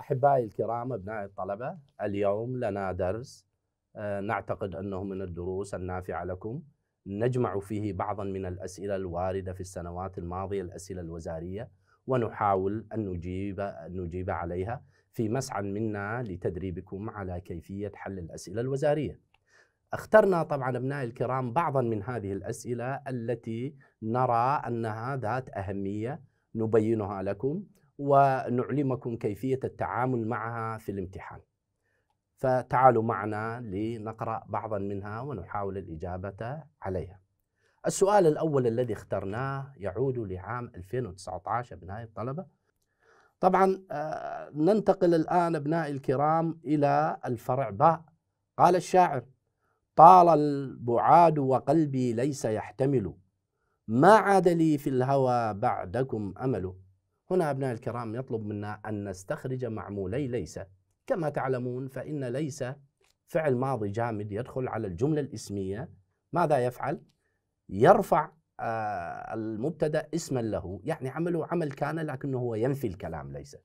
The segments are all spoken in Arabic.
أحبائي الكرام أبنائي الطلبة اليوم لنا درس آه، نعتقد أنه من الدروس النافعة لكم نجمع فيه بعضا من الأسئلة الواردة في السنوات الماضية الأسئلة الوزارية ونحاول أن نجيب, أن نجيب عليها في مسعى منا لتدريبكم على كيفية حل الأسئلة الوزارية اخترنا طبعا أبنائي الكرام بعضا من هذه الأسئلة التي نرى أنها ذات أهمية نبينها لكم ونعلمكم كيفية التعامل معها في الامتحان فتعالوا معنا لنقرأ بعضا منها ونحاول الإجابة عليها السؤال الأول الذي اخترناه يعود لعام 2019 أبنائي الطلبة طبعا آه، ننتقل الآن أبنائي الكرام إلى الفرع باء قال الشاعر طال البعاد وقلبي ليس يحتمل ما عاد لي في الهوى بعدكم أمل هنا أبناء الكرام يطلب منا أن نستخرج معمولي ليس كما تعلمون فإن ليس فعل ماضي جامد يدخل على الجملة الإسمية ماذا يفعل؟ يرفع آه، المبتدا اسما له يعني عمله عمل كان لكنه هو ينفي الكلام ليس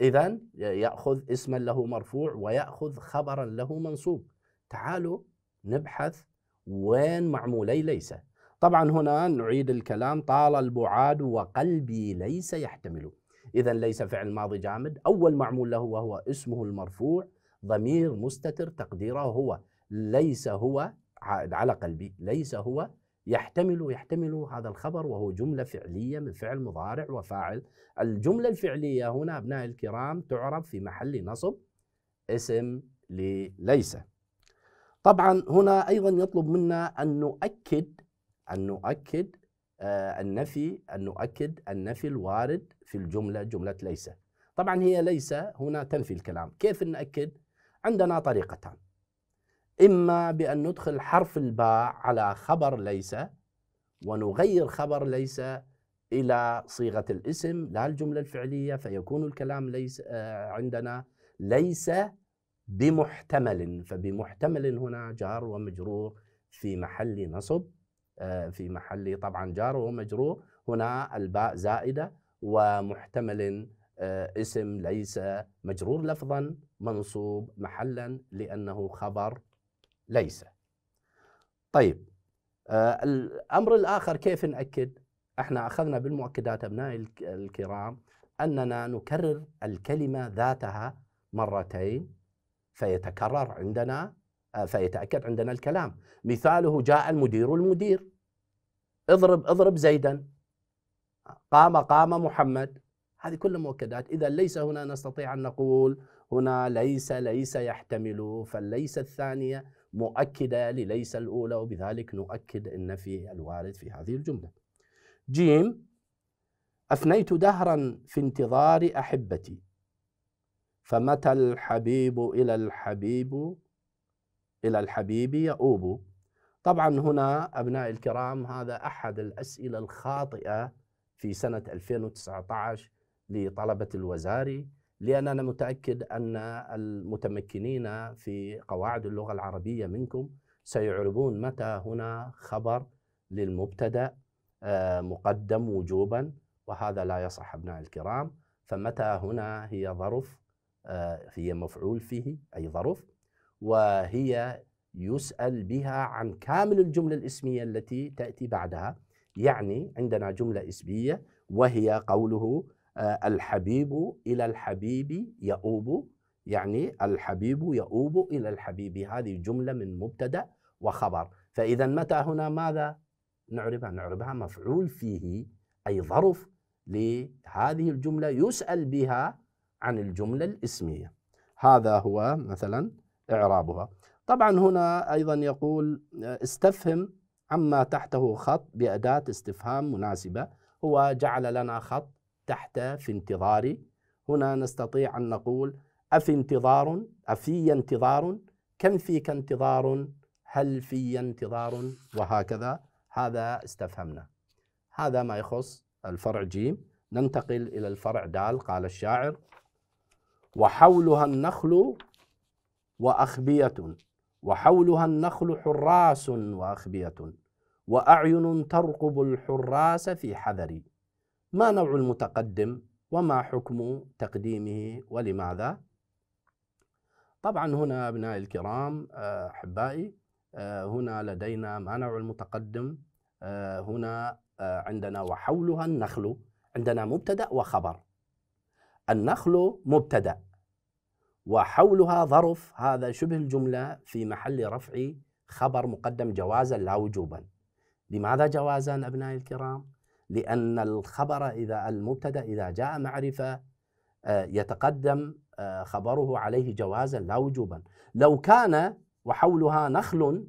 اذا ياخذ اسما له مرفوع وياخذ خبرا له منصوب تعالوا نبحث وين معمولي ليس طبعا هنا نعيد الكلام طال البعاد وقلبي ليس يحتمل إذا ليس فعل ماضي جامد أول معمول له وهو اسمه المرفوع ضمير مستتر تقديره هو ليس هو عائد على قلبي ليس هو يحتمل يحتمل هذا الخبر وهو جملة فعلية من فعل مضارع وفاعل الجملة الفعلية هنا أبناء الكرام تعرف في محل نصب اسم ليس طبعا هنا أيضا يطلب منا أن نؤكد أن نؤكد النفي آه، أن نؤكد النفي الوارد في الجملة جملة ليس طبعا هي ليس هنا تنفي الكلام كيف نأكد عندنا طريقتان إما بأن ندخل حرف الباء على خبر ليس ونغير خبر ليس إلى صيغة الاسم لا الجملة الفعلية فيكون الكلام ليس آه، عندنا ليس بمحتمل فبمحتمل هنا جار ومجرور في محل نصب آه، في محل طبعا جار ومجرور هنا الباء زائدة ومحتمل آه، اسم ليس مجرور لفظا منصوب محلا لأنه خبر ليس طيب آه، الأمر الآخر كيف نأكد احنا أخذنا بالمؤكدات أبنائي الكرام أننا نكرر الكلمة ذاتها مرتين فيتكرر عندنا آه، فيتأكد عندنا الكلام مثاله جاء المدير المدير اضرب اضرب زيدا قام قام محمد هذه كلها مؤكدات إذا ليس هنا نستطيع أن نقول هنا ليس ليس يحتمل فليس الثانية مؤكدة لليس الأولى وبذلك نؤكد النفي الوارد في هذه الجملة جيم أفنيت دهرا في انتظار أحبتي فمتى الحبيب إلى الحبيب إلى الحبيب يؤوب طبعا هنا أبنائي الكرام هذا أحد الأسئلة الخاطئة في سنة 2019 لطلبة الوزاري لأن أنا متأكد أن المتمكنين في قواعد اللغة العربية منكم سيعربون متى هنا خبر للمبتدأ آه، مقدم وجوبا وهذا لا يصح أبنائي الكرام فمتى هنا هي ظرف آه، هي مفعول فيه أي ظرف وهي يسأل بها عن كامل الجملة الاسمية التي تأتي بعدها يعني عندنا جملة اسمية وهي قوله آه، الحبيب إلى الحبيب يؤوب يعني الحبيب يؤوب إلى الحبيب هذه جملة من مبتدأ وخبر فإذا متى هنا ماذا نعربها نعربها مفعول فيه أي ظرف لهذه الجملة يسأل بها عن الجملة الاسمية هذا هو مثلا إعرابها طبعا هنا أيضا يقول استفهم عما تحته خط بأداة استفهام مناسبة هو جعل لنا خط تحت في انتظار هنا نستطيع أن نقول أفي انتظار أفي انتظار كم فيك انتظار هل في انتظار وهكذا هذا استفهمنا هذا ما يخص الفرع جيم ننتقل إلى الفرع دال قال الشاعر وحولها النخل وأخبية وحولها النخل حراس وأخبية وأعين ترقب الحراس في حذر ما نوع المتقدم وما حكم تقديمه ولماذا طبعا هنا أبنائي الكرام آه، أحبائي آه، هنا لدينا ما نوع المتقدم آه، هنا عندنا وحولها النخل عندنا مبتدأ وخبر النخل مبتدأ وحولها ظرف هذا شبه الجملة في محل رفع خبر مقدم جوازا لا وجوبا لماذا جوازا أبنائي الكرام؟ لأن الخبر إذا المبتدأ إذا جاء معرفة آه، يتقدم آه، خبره عليه جوازا لا وجوبا لو كان وحولها نخل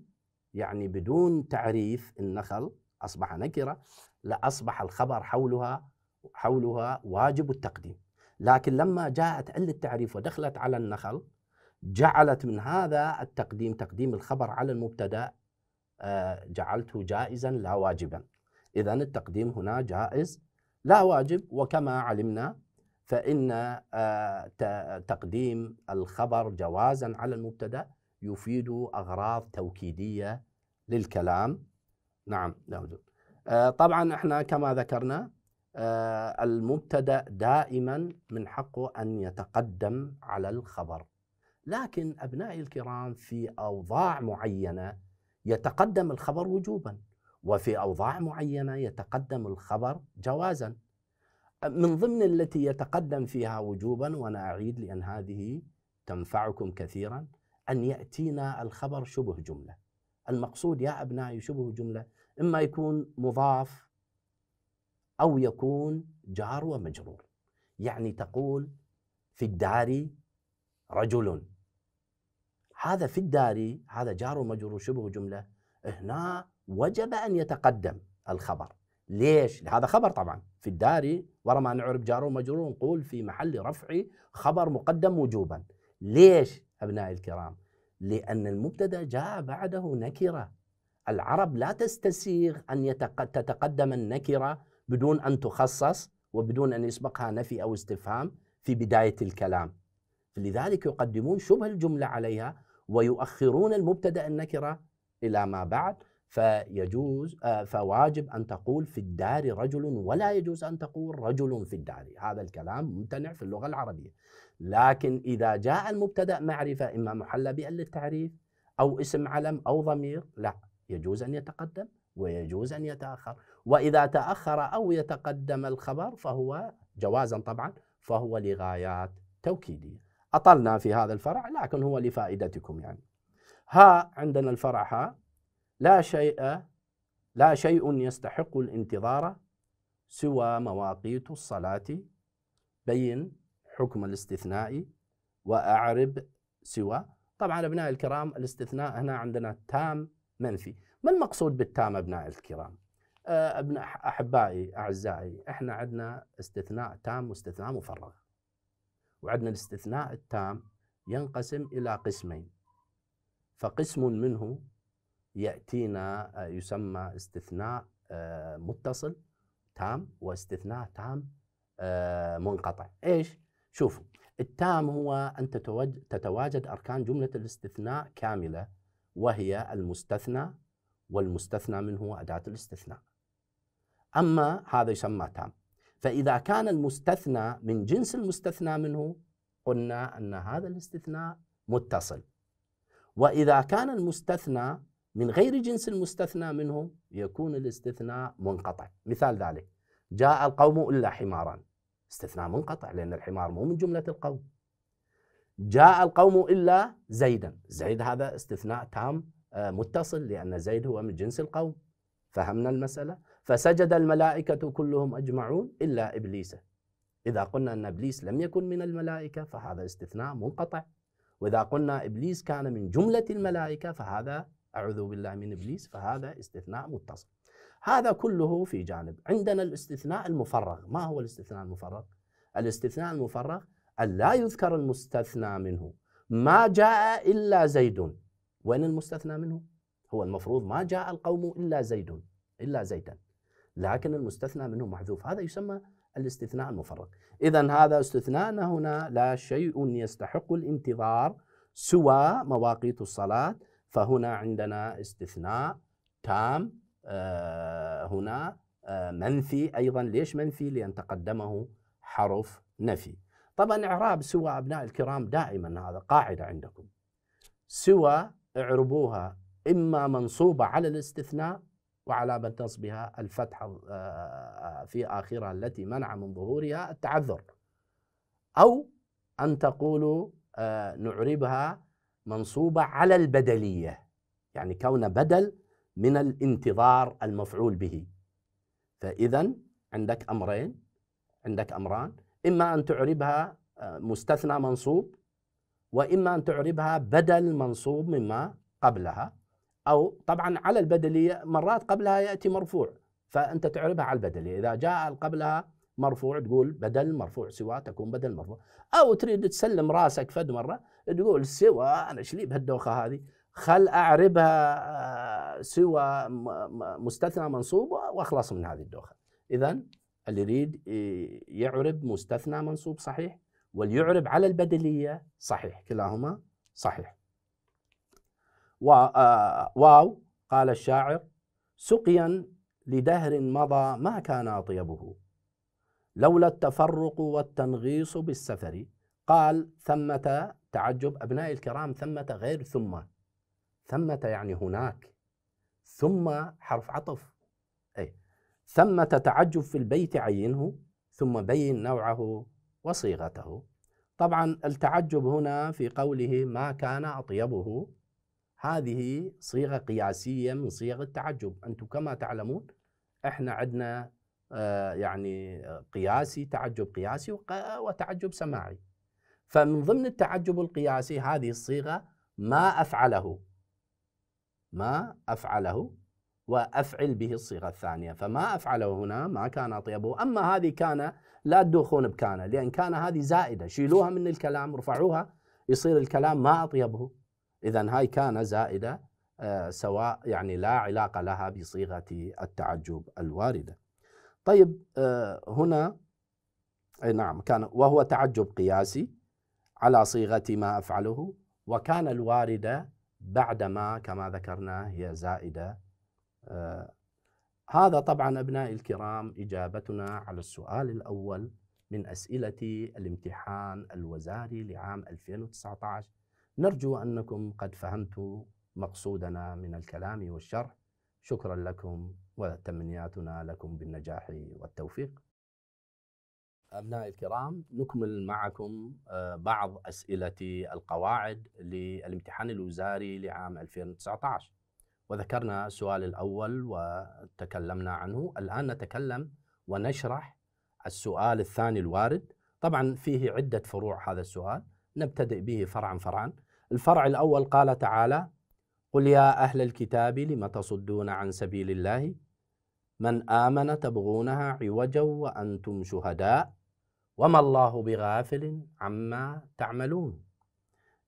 يعني بدون تعريف النخل أصبح نكرة لأصبح الخبر حولها حولها واجب التقديم لكن لما جاءت علة التعريف ودخلت على النخل جعلت من هذا التقديم تقديم الخبر على المبتدا آه، جعلته جائزا لا واجبا اذا التقديم هنا جائز لا واجب وكما علمنا فان آه، تقديم الخبر جوازا على المبتدا يفيد اغراض توكيديه للكلام نعم, نعم. آه، طبعا احنا كما ذكرنا آه، المبتدا دائما من حقه ان يتقدم على الخبر لكن ابنائي الكرام في اوضاع معينه يتقدم الخبر وجوبا وفي اوضاع معينه يتقدم الخبر جوازا من ضمن التي يتقدم فيها وجوبا وانا اعيد لان هذه تنفعكم كثيرا ان ياتينا الخبر شبه جمله المقصود يا ابنائي شبه جمله اما يكون مضاف أو يكون جار ومجرور يعني تقول في الدار رجل هذا في الدار هذا جار ومجرور شبه جملة هنا وجب أن يتقدم الخبر ليش؟ هذا خبر طبعا في الدار ورا ما نعرف جار ومجرور نقول في محل رفع خبر مقدم وجوبا ليش أبنائي الكرام؟ لأن المبتدأ جاء بعده نكرة العرب لا تستسيغ أن تتقدم النكرة بدون أن تخصص وبدون أن يسبقها نفي أو استفهام في بداية الكلام لذلك يقدمون شبه الجملة عليها ويؤخرون المبتدأ النكرة إلى ما بعد فيجوز آه، فواجب أن تقول في الدار رجل ولا يجوز أن تقول رجل في الدار هذا الكلام ممتنع في اللغة العربية لكن إذا جاء المبتدأ معرفة إما محل بأل للتعريف أو اسم علم أو ضمير لا يجوز أن يتقدم ويجوز أن يتأخر وإذا تأخر أو يتقدم الخبر فهو جوازا طبعا فهو لغايات توكيدية أطلنا في هذا الفرع لكن هو لفائدتكم يعني ها عندنا الفرع ها لا شيء لا شيء يستحق الانتظار سوى مواقيت الصلاة بين حكم الاستثناء وأعرب سوى طبعا أبنائي الكرام الاستثناء هنا عندنا تام منفي ما المقصود بالتام أبنائي الكرام آه، ابناء احبائي اعزائي احنا عندنا استثناء تام واستثناء مفرغ وعندنا الاستثناء التام ينقسم الى قسمين فقسم منه ياتينا آه، يسمى استثناء آه، متصل تام واستثناء تام منقطع ايش شوفوا التام هو ان تتواجد اركان جمله الاستثناء كامله وهي المستثنى والمستثنى منه اداه الاستثناء أما هذا يسمى تام فإذا كان المستثنى من جنس المستثنى منه قلنا أن هذا الاستثناء متصل وإذا كان المستثنى من غير جنس المستثنى منه يكون الاستثناء منقطع مثال ذلك جاء القوم إلا حمارا استثناء منقطع لأن الحمار مو من جملة القوم جاء القوم إلا زيدا زيد هذا استثناء تام آه، متصل لأن زيد هو من جنس القوم فهمنا المسألة فسجد الملائكة كلهم أجمعون إلا إبليس إذا قلنا أن إبليس لم يكن من الملائكة فهذا استثناء منقطع وإذا قلنا إبليس كان من جملة الملائكة فهذا أعوذ بالله من إبليس فهذا استثناء متصل هذا كله في جانب عندنا الاستثناء المفرغ ما هو الاستثناء المفرغ؟ الاستثناء المفرغ أن لا يذكر المستثنى منه ما جاء إلا زيد وين المستثنى منه؟ هو المفروض ما جاء القوم إلا زيد إلا زيدا لكن المستثنى منه محذوف هذا يسمى الاستثناء المفرد إذا هذا استثناءنا هنا لا شيء يستحق الانتظار سوى مواقيت الصلاة فهنا عندنا استثناء تام آه هنا آه منفي أيضا ليش منفي لأن تقدمه حرف نفي طبعا إعراب سوى أبناء الكرام دائما هذا قاعدة عندكم سوى اعربوها إما منصوبة على الاستثناء وعلامة نصبها الفتحة آه، في آخرها التي منع من ظهورها التعذر أو أن تقولوا آه، نعربها منصوبة على البدلية يعني كون بدل من الانتظار المفعول به فإذا عندك أمرين عندك أمران إما أن تعربها آه، مستثنى منصوب وإما أن تعربها بدل منصوب مما قبلها أو طبعا على البدلية مرات قبلها يأتي مرفوع فأنت تعربها على البدلية إذا جاء قبلها مرفوع تقول بدل مرفوع سوى تكون بدل مرفوع أو تريد تسلم راسك فد مرة تقول سوى أنا شلي بهالدوخة هذه خل أعربها آه، سوى مستثنى منصوب وأخلص من هذه الدوخة إذا اللي يريد يعرب مستثنى منصوب صحيح واللي يعرب على البدلية صحيح كلاهما صحيح آه، واو قال الشاعر سقيا لدهر مضى ما كان أطيبه لولا التفرق والتنغيص بالسفر قال ثمة تعجب أبنائي الكرام ثمة غير ثم ثمة يعني هناك ثم حرف عطف أي ثمة تعجب في البيت عينه ثم بين نوعه وصيغته طبعا التعجب هنا في قوله ما كان أطيبه هذه صيغة قياسية من صيغ التعجب أنتم كما تعلمون إحنا عندنا آه، يعني آه، قياسي تعجب قياسي وتعجب سماعي فمن ضمن التعجب القياسي هذه الصيغة ما أفعله ما أفعله وأفعل به الصيغة الثانية فما أفعله هنا ما كان أطيبه أما هذه كان لا تدوخون بكان لأن كان هذه زائدة شيلوها من الكلام رفعوها يصير الكلام ما أطيبه إذا هاي كان زائدة آه، سواء يعني لا علاقة لها بصيغة التعجب الواردة طيب آه، هنا أي نعم كان وهو تعجب قياسي على صيغة ما أفعله وكان الواردة بعدما كما ذكرنا هي زائدة آه. هذا طبعا أبنائي الكرام إجابتنا على السؤال الأول من أسئلة الامتحان الوزاري لعام 2019 نرجو أنكم قد فهمتوا مقصودنا من الكلام والشرح شكرا لكم وتمنياتنا لكم بالنجاح والتوفيق أبنائي الكرام نكمل معكم آه، بعض أسئلة القواعد للامتحان الوزاري لعام 2019 وذكرنا السؤال الأول وتكلمنا عنه الآن نتكلم ونشرح السؤال الثاني الوارد طبعا فيه عدة فروع هذا السؤال نبتدئ به فرعا فرعا الفرع الأول قال تعالى قل يا أهل الكتاب لم تصدون عن سبيل الله من آمن تبغونها عوجا وأنتم شهداء وما الله بغافل عما تعملون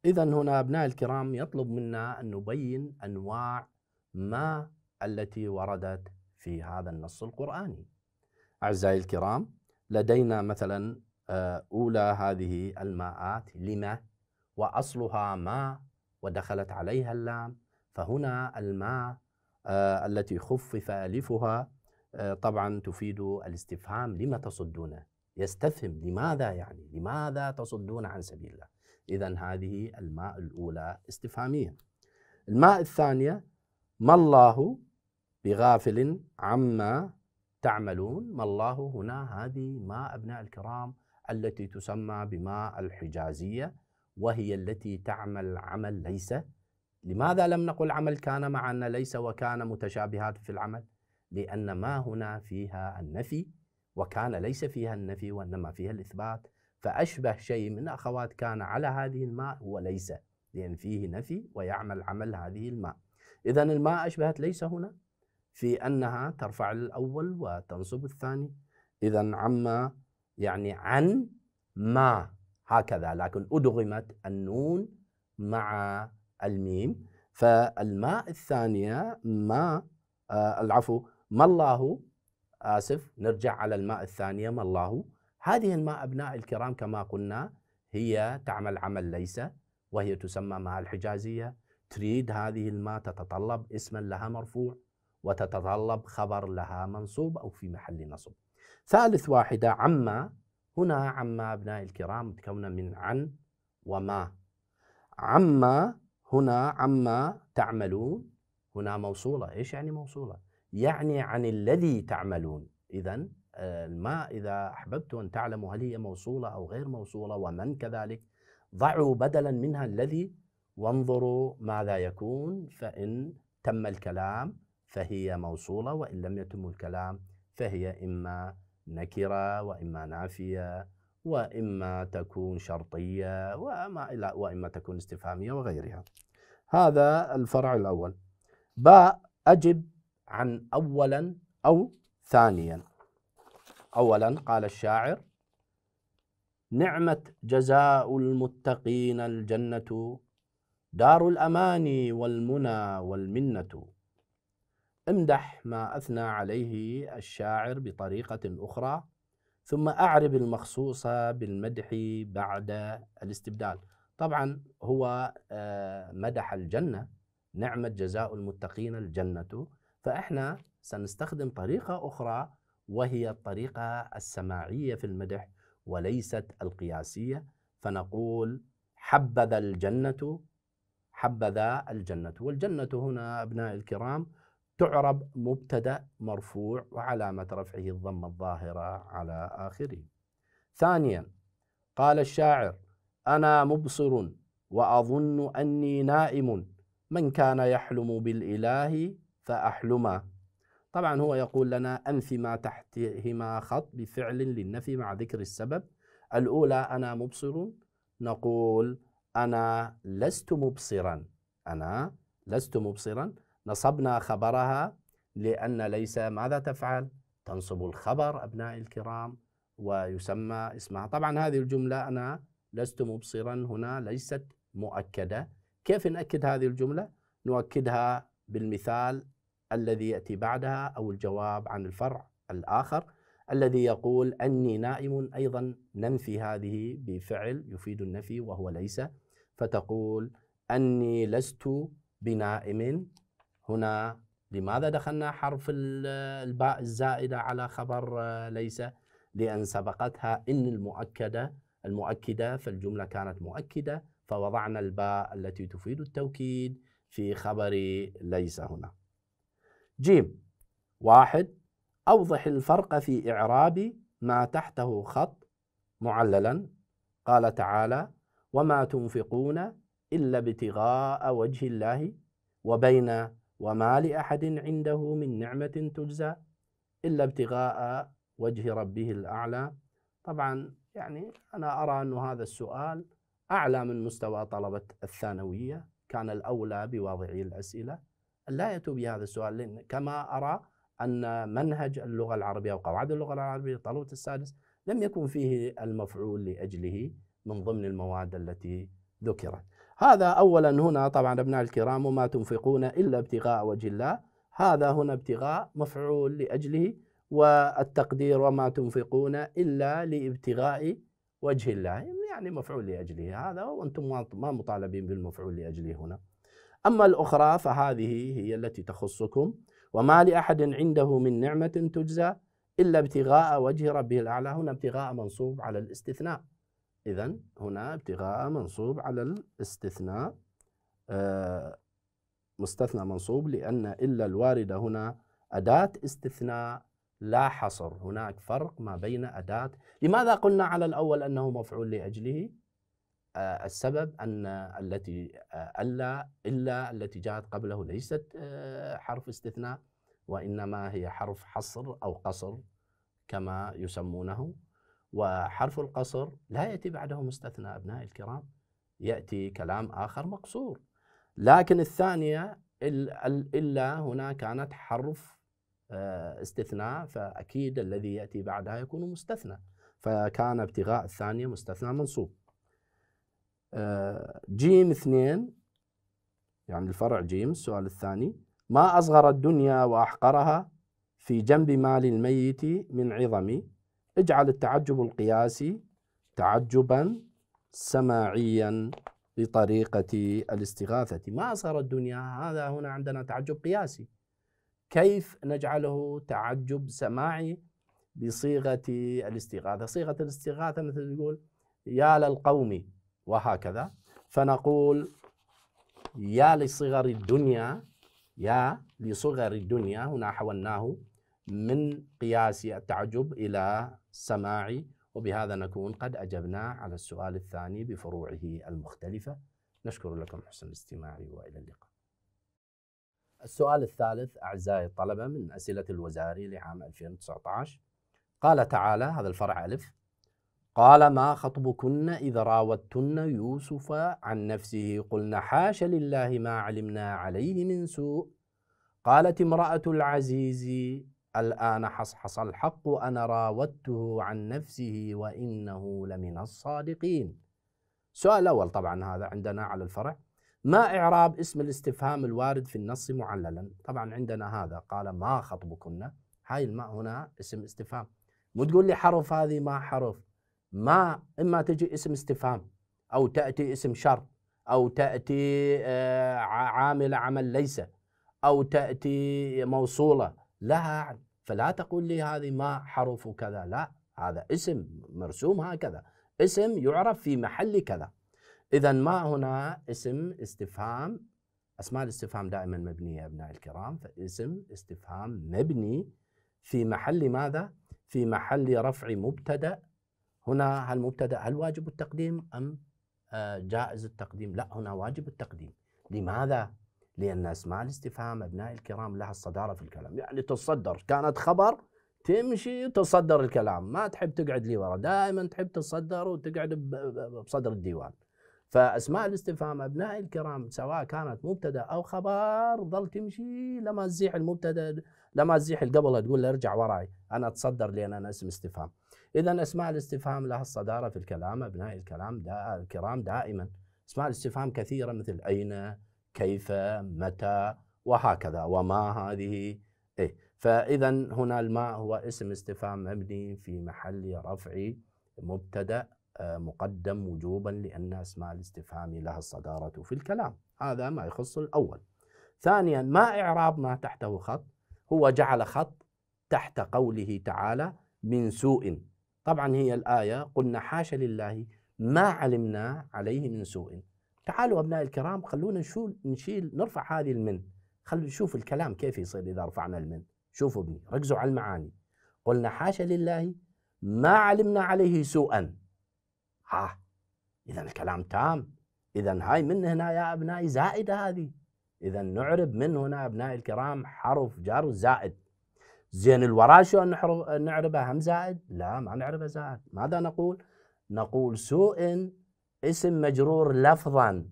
إذا هنا أبناء الكرام يطلب منا أن نبين أنواع ما التي وردت في هذا النص القرآني أعزائي الكرام لدينا مثلا آه، أولى هذه الماءات لما وأصلها ما ودخلت عليها اللام فهنا الماء آه التي خفف ألفها آه طبعا تفيد الاستفهام لما تصدون يستفهم لماذا يعني لماذا تصدون عن سبيل الله إذا هذه الماء الأولى استفهامية الماء الثانية ما الله بغافل عما تعملون ما الله هنا هذه ماء أبناء الكرام التي تسمى بماء الحجازية وهي التي تعمل عمل ليس لماذا لم نقل عمل كان مع أن ليس وكان متشابهات في العمل لأن ما هنا فيها النفي وكان ليس فيها النفي وإنما فيها الإثبات فأشبه شيء من أخوات كان على هذه الماء هو ليس لأن فيه نفي ويعمل عمل هذه الماء إذا الماء أشبهت ليس هنا في أنها ترفع الأول وتنصب الثاني إذا عما يعني عن ما هكذا لكن أدغمت النون مع الميم فالماء الثانية ما آه العفو ما الله آسف نرجع على الماء الثانية ما الله هذه الماء أبناء الكرام كما قلنا هي تعمل عمل ليس وهي تسمى ماء الحجازية تريد هذه الماء تتطلب اسما لها مرفوع وتتطلب خبر لها منصوب أو في محل نصب ثالث واحدة عما هنا عما أبنائي الكرام متكونة من عن وما عما هنا عما تعملون هنا موصولة إيش يعني موصولة؟ يعني عن الذي تعملون إذا آه، ما إذا أحببت أن تعلموا هل هي موصولة أو غير موصولة ومن كذلك ضعوا بدلا منها الذي وانظروا ماذا يكون فإن تم الكلام فهي موصولة وإن لم يتم الكلام فهي إما نكرة وإما نافية وإما تكون شرطية وما إلى وإما تكون استفهامية وغيرها هذا الفرع الأول باء أجب عن أولا أو ثانيا أولا قال الشاعر نعمة جزاء المتقين الجنة دار الأمان والمنى والمنة امدح ما أثنى عليه الشاعر بطريقة أخرى ثم أعرب المخصوص بالمدح بعد الاستبدال طبعا هو آه، مدح الجنة نعمة جزاء المتقين الجنة فإحنا سنستخدم طريقة أخرى وهي الطريقة السماعية في المدح وليست القياسية فنقول حبذا الجنة حبذا الجنة والجنة هنا أبناء الكرام تعرب مبتدا مرفوع وعلامه رفعه الضمه الظاهره على اخره. ثانيا قال الشاعر: انا مبصر واظن اني نائم من كان يحلم بالاله فاحلما. طبعا هو يقول لنا انفي ما تحتهما خط بفعل للنفي مع ذكر السبب. الاولى انا مبصر نقول انا لست مبصرا انا لست مبصرا نصبنا خبرها لأن ليس ماذا تفعل تنصب الخبر أبناء الكرام ويسمى اسمها طبعا هذه الجملة أنا لست مبصرا هنا ليست مؤكدة كيف نأكد هذه الجملة؟ نؤكدها بالمثال الذي يأتي بعدها أو الجواب عن الفرع الآخر الذي يقول أني نائم أيضا ننفي هذه بفعل يفيد النفي وهو ليس فتقول أني لست بنائم هنا لماذا دخلنا حرف الباء الزائدة على خبر آه، ليس لأن سبقتها إن المؤكدة المؤكدة فالجملة كانت مؤكدة فوضعنا الباء التي تفيد التوكيد في خبر ليس هنا جيم واحد أوضح الفرق في إعراب ما تحته خط معللا قال تعالى وما تنفقون إلا ابتغاء وجه الله وبين وما لأحد عنده من نعمة تجزى إلا ابتغاء وجه ربه الأعلى طبعا يعني أنا أرى أن هذا السؤال أعلى من مستوى طلبة الثانوية كان الأولى بواضعي الأسئلة لا يأتوا بهذا السؤال لأن كما أرى أن منهج اللغة العربية وقواعد اللغة العربية طلبة السادس لم يكن فيه المفعول لأجله من ضمن المواد التي ذكرت هذا أولا هنا طبعا أبناء الكرام وما تنفقون إلا ابتغاء وجه الله هذا هنا ابتغاء مفعول لأجله والتقدير وما تنفقون إلا لابتغاء وجه الله يعني مفعول لأجله هذا وأنتم ما مطالبين بالمفعول لأجله هنا أما الأخرى فهذه هي التي تخصكم وما لأحد عنده من نعمة تجزى إلا ابتغاء وجه ربه الأعلى هنا ابتغاء منصوب على الاستثناء إذا هنا ابتغاء منصوب على الاستثناء آه، مستثنى منصوب لأن إلا الواردة هنا أداة استثناء لا حصر هناك فرق ما بين أداة لماذا قلنا على الأول أنه مفعول لأجله آه، السبب أن التي آه، ألا إلا التي جاءت قبله ليست حرف استثناء وإنما هي حرف حصر أو قصر كما يسمونه وحرف القصر لا يأتي بعده مستثنى أبناء الكرام يأتي كلام آخر مقصور لكن الثانية إلا هنا كانت حرف آه، استثناء فأكيد الذي يأتي بعدها يكون مستثنى فكان ابتغاء الثانية مستثنى منصوب آه، جيم اثنين يعني الفرع جيم السؤال الثاني ما أصغر الدنيا وأحقرها في جنب مال الميت من عظمي اجعل التعجب القياسي تعجبا سماعيا بطريقة الاستغاثة ما صار الدنيا هذا هنا عندنا تعجب قياسي كيف نجعله تعجب سماعي بصيغة الاستغاثة صيغة الاستغاثة مثل يقول يا للقوم وهكذا فنقول يا لصغر الدنيا يا لصغر الدنيا هنا حولناه من قياس التعجب إلى سماعي وبهذا نكون قد أجبنا على السؤال الثاني بفروعه المختلفة نشكر لكم حسن الاستماع وإلى اللقاء السؤال الثالث أعزائي الطلبة من أسئلة الوزاري لعام 2019 قال تعالى هذا الفرع ألف قال ما خطبكن إذا راوتن يوسف عن نفسه قلنا حاش لله ما علمنا عليه من سوء قالت امرأة العزيز الآن حصحص الحق أنا راودته عن نفسه وإنه لمن الصادقين سؤال أول طبعا هذا عندنا على الفرع ما إعراب اسم الاستفهام الوارد في النص معللا طبعا عندنا هذا قال ما خطبكن هاي الماء هنا اسم استفهام مو تقول لي حرف هذه ما حرف ما إما تجي اسم استفهام أو تأتي اسم شر أو تأتي آه، عامل عمل ليس أو تأتي موصولة لها فلا تقول لي هذه ما حرف كذا لا هذا اسم مرسوم هكذا اسم يعرف في محل كذا إذا ما هنا اسم استفهام أسماء الاستفهام دائما مبنية يا أبناء الكرام فاسم استفهام مبني في محل ماذا؟ في محل رفع مبتدأ هنا هل مبتدأ هل واجب التقديم أم آه، جائز التقديم؟ لا هنا واجب التقديم لماذا؟ لأن أسماء الاستفهام أبنائي الكرام لها الصدارة في الكلام يعني تصدر كانت خبر تمشي تتصدر الكلام ما تحب تقعد لي ورا دائما تحب تصدر وتقعد بصدر الديوان فأسماء الاستفهام أبنائي الكرام سواء كانت مبتدأ أو خبر ظل تمشي لما تزيح المبتدأ لما تزيح القبلة تقول له ارجع وراي أنا أتصدر لأن أنا اسم استفهام إذا أسماء الاستفهام لها الصدارة في الكلام أبنائي الكلام دا الكرام دائما أسماء الاستفهام كثيرة مثل أين كيف متى وهكذا وما هذه إيه فإذا هنا الماء هو اسم استفهام مبني في محل رفع مبتدأ آه، مقدم وجوبا لأن أسماء الاستفهام لها الصدارة في الكلام هذا ما يخص الأول ثانيا ما إعراب ما تحته خط هو جعل خط تحت قوله تعالى من سوء طبعا هي الآية قلنا حاشا لله ما علمنا عليه من سوء تعالوا أبنائي الكرام خلونا نشيل نشيل نرفع هذه المن خلوا نشوف الكلام كيف يصير إذا رفعنا المن شوفوا ابني ركزوا على المعاني قلنا حاشا لله ما علمنا عليه سوءا ها إذا الكلام تام إذا هاي من هنا يا أبنائي زائدة هذه إذا نعرب من هنا أبنائي الكرام حرف جر زائد زين الوراء شو نعربها هم زائد لا ما نعربها زائد ماذا نقول نقول سوء اسم مجرور لفظا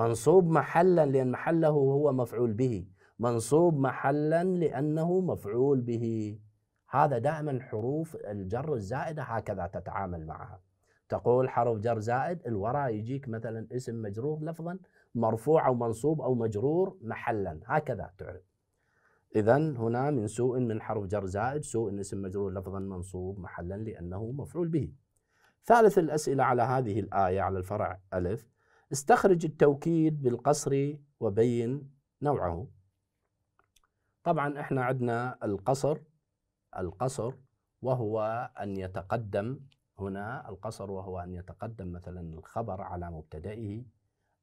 منصوب محلا لأن محله هو مفعول به منصوب محلا لأنه مفعول به هذا دائما حروف الجر الزائدة هكذا تتعامل معها تقول حرف جر زائد الورا يجيك مثلا اسم مجرور لفظا مرفوع أو منصوب أو مجرور محلا هكذا تعرف إذا هنا من سوء من حرف جر زائد سوء اسم مجرور لفظا منصوب محلا لأنه مفعول به ثالث الأسئلة على هذه الآية على الفرع ألف استخرج التوكيد بالقصر وبين نوعه طبعا احنا عندنا القصر القصر وهو أن يتقدم هنا القصر وهو أن يتقدم مثلا الخبر على مبتدئه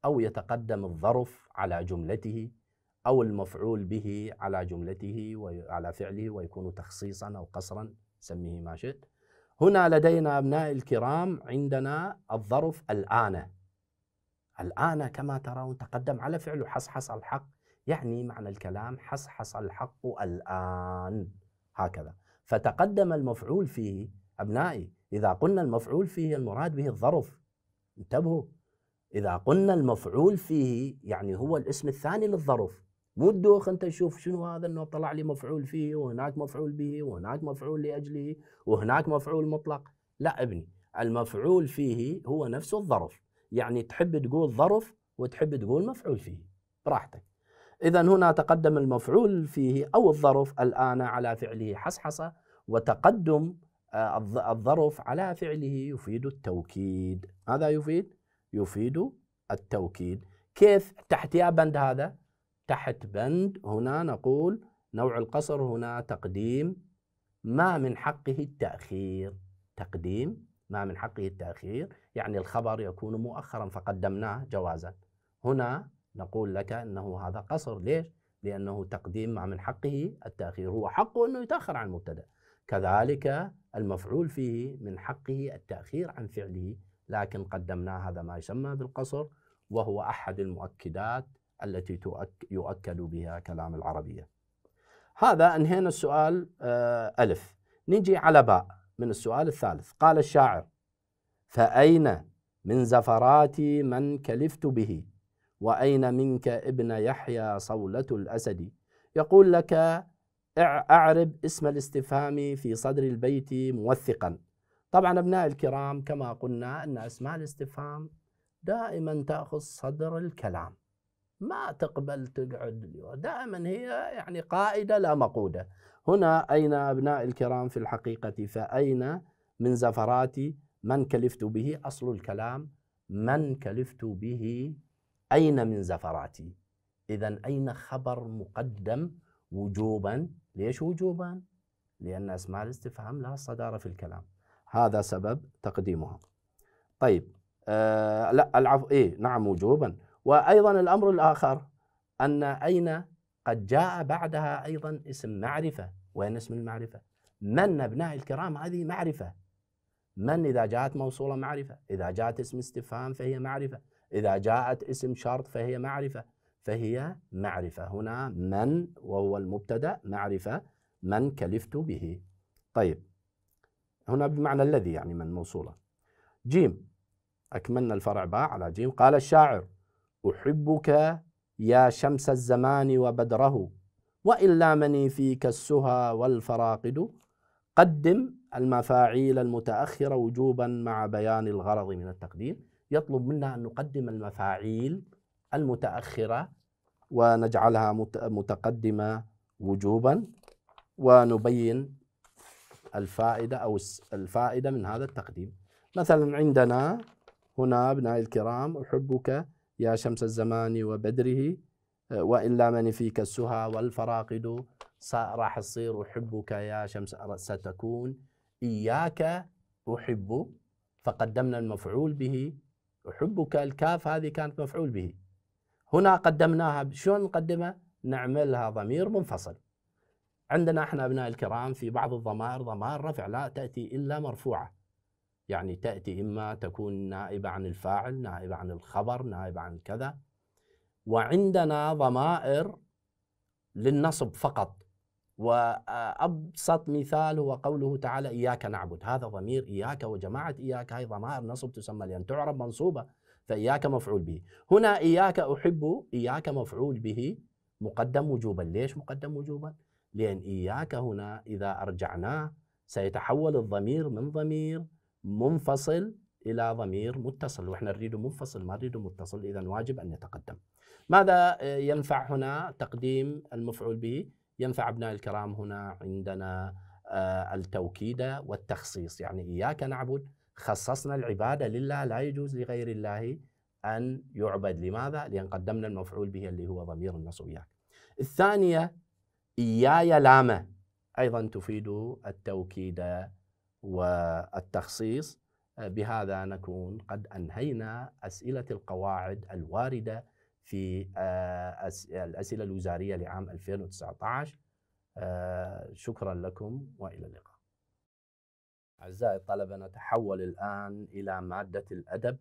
أو يتقدم الظرف على جملته أو المفعول به على جملته وعلى فعله ويكون تخصيصا أو قصرا سميه ما شئت هنا لدينا أبناء الكرام عندنا الظرف الآن الآن كما ترون تقدم على فعل حصحص الحق يعني معنى الكلام حصحص الحق الآن هكذا فتقدم المفعول فيه أبنائي إذا قلنا المفعول فيه المراد به الظرف انتبهوا إذا قلنا المفعول فيه يعني هو الاسم الثاني للظرف والدوخ انت تشوف شنو هذا انه طلع لي مفعول فيه وهناك مفعول به وهناك مفعول لاجله وهناك مفعول مطلق لا ابني المفعول فيه هو نفسه الظرف يعني تحب تقول ظرف وتحب تقول مفعول فيه براحتك اذا هنا تقدم المفعول فيه او الظرف الان على فعله حصحصه وتقدم آه، الظرف على فعله يفيد التوكيد هذا يفيد يفيد التوكيد كيف تحت يا بند هذا تحت بند هنا نقول نوع القصر هنا تقديم ما من حقه التأخير تقديم ما من حقه التأخير يعني الخبر يكون مؤخرا فقدمناه جوازا هنا نقول لك أنه هذا قصر ليش؟ لأنه تقديم ما من حقه التأخير هو حقه أنه يتأخر عن المبتدأ كذلك المفعول فيه من حقه التأخير عن فعله لكن قدمناه هذا ما يسمى بالقصر وهو أحد المؤكدات التي يؤكد بها كلام العربية هذا أنهينا السؤال آه، ألف نجي على باء من السؤال الثالث قال الشاعر فأين من زفرات من كلفت به وأين منك ابن يحيى صولة الأسد يقول لك أعرب اسم الاستفهام في صدر البيت موثقا طبعا أبناء الكرام كما قلنا أن أسماء الاستفهام دائما تأخذ صدر الكلام ما تقبل تقعد دائما هي يعني قائدة لا مقودة هنا أين أبناء الكرام في الحقيقة فأين من زفرات من كلفت به أصل الكلام من كلفت به أين من زفراتي إذا أين خبر مقدم وجوبا ليش وجوبا لأن أسماء الاستفهام لها الصدارة في الكلام هذا سبب تقديمها طيب آه لا العفو إيه نعم وجوبا وايضا الامر الاخر ان اين قد جاء بعدها ايضا اسم معرفه وين اسم المعرفه؟ من ابناء الكرام هذه معرفه من اذا جاءت موصوله معرفه، اذا جاءت اسم استفهام فهي معرفه، اذا جاءت اسم شرط فهي معرفه، فهي معرفه، هنا من وهو المبتدا معرفه من كلفت به. طيب هنا بمعنى الذي يعني من موصوله. جيم أكملنا الفرع باء على جيم قال الشاعر أحبك يا شمس الزمان وبدره وإلا مني فيك السهى والفراقد قدم المفاعيل المتأخرة وجوبا مع بيان الغرض من التقديم يطلب منا أن نقدم المفاعيل المتأخرة ونجعلها متقدمة وجوبا ونبين الفائدة أو الفائدة من هذا التقديم مثلا عندنا هنا أبنائي الكرام أحبك يا شمس الزمان وبدره وإلا من فيك السهى والفراقد راح تصير أحبك يا شمس ستكون إياك أحب فقدمنا المفعول به أحبك الكاف هذه كانت مفعول به هنا قدمناها شلون نقدمها؟ نعملها ضمير منفصل عندنا احنا ابناء الكرام في بعض الضمائر ضمائر رفع لا تاتي الا مرفوعه يعني تأتي إما تكون نائبة عن الفاعل نائبة عن الخبر نائبة عن كذا وعندنا ضمائر للنصب فقط وأبسط مثال هو قوله تعالى إياك نعبد هذا ضمير إياك وجماعة إياك هاي ضمائر نصب تسمى لأن تعرب منصوبة فإياك مفعول به هنا إياك أحب إياك مفعول به مقدم وجوبا ليش مقدم وجوبا؟ لأن إياك هنا إذا أرجعناه سيتحول الضمير من ضمير منفصل الى ضمير متصل واحنا نريده منفصل ما نريده متصل اذا واجب ان يتقدم ماذا آه، ينفع هنا تقديم المفعول به ينفع ابناء الكرام هنا عندنا آه، التوكيد والتخصيص يعني اياك نعبد خصصنا العباده لله لا يجوز لغير الله ان يعبد لماذا لان قدمنا المفعول به اللي هو ضمير النصب اياك الثانيه اياي لامه ايضا تفيد التوكيد والتخصيص آه، بهذا نكون قد انهينا اسئله القواعد الوارده في آه، الاسئله الوزاريه لعام 2019 آه، شكرا لكم والى اللقاء. اعزائي الطلبه نتحول الان الى ماده الادب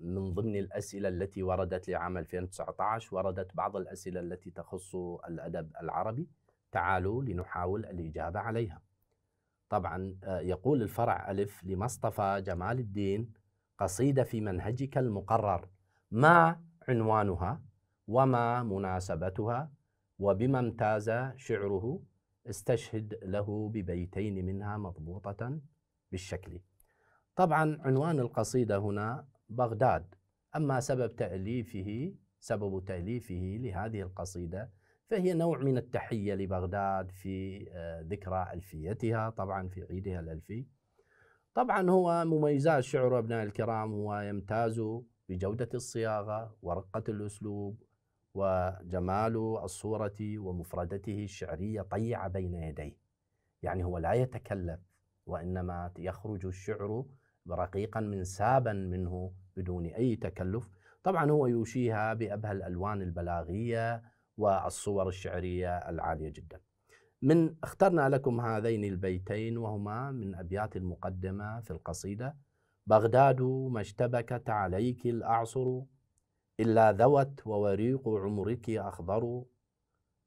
من ضمن الاسئله التي وردت لعام 2019 وردت بعض الاسئله التي تخص الادب العربي تعالوا لنحاول الاجابه عليها. طبعا آه، يقول الفرع ألف لمصطفى جمال الدين قصيدة في منهجك المقرر ما عنوانها وما مناسبتها وبما امتاز شعره استشهد له ببيتين منها مضبوطة بالشكل طبعا عنوان القصيدة هنا بغداد أما سبب تأليفه سبب تأليفه لهذه القصيدة فهي نوع من التحية لبغداد في آه، ذكرى ألفيتها طبعا في عيدها الألفي طبعا هو مميزات شعر أبناء الكرام هو يمتاز بجودة الصياغة ورقة الأسلوب وجمال الصورة ومفردته الشعرية طيعة بين يديه يعني هو لا يتكلف وإنما يخرج الشعر رقيقا منسابا منه بدون أي تكلف طبعا هو يوشيها بأبهى الألوان البلاغية والصور الشعرية العالية جدا من اخترنا لكم هذين البيتين وهما من أبيات المقدمة في القصيدة بغداد ما اشتبكت عليك الأعصر إلا ذوت ووريق عمرك أخضر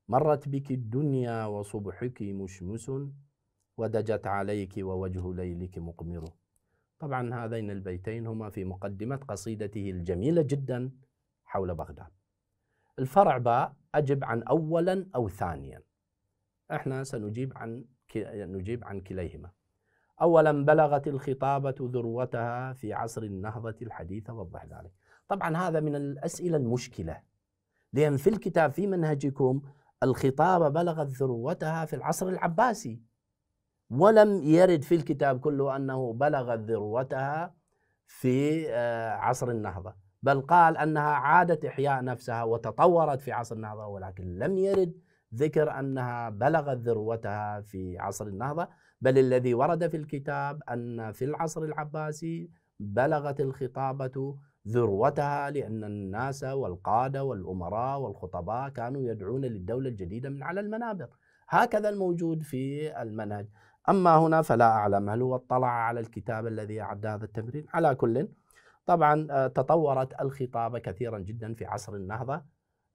مرت بك الدنيا وصبحك مشمس ودجت عليك ووجه ليلك مقمر طبعا هذين البيتين هما في مقدمة قصيدته الجميلة جدا حول بغداد الفرع باء أجب عن أولا أو ثانيا احنا سنجيب عن نجيب عن كليهما أولا بلغت الخطابة ذروتها في عصر النهضة الحديثة وضح ذلك طبعا هذا من الأسئلة المشكلة لأن في الكتاب في منهجكم الخطابة بلغت ذروتها في العصر العباسي ولم يرد في الكتاب كله أنه بلغت ذروتها في آه، عصر النهضة بل قال أنها عادت إحياء نفسها وتطورت في عصر النهضة ولكن لم يرد ذكر أنها بلغت ذروتها في عصر النهضة بل الذي ورد في الكتاب أن في العصر العباسي بلغت الخطابة ذروتها لأن الناس والقادة والأمراء والخطباء كانوا يدعون للدولة الجديدة من على المنابر هكذا الموجود في المنهج أما هنا فلا أعلم هل هو اطلع على الكتاب الذي أعد هذا التمرين على كل طبعا آه، تطورت الخطابة كثيرا جدا في عصر النهضة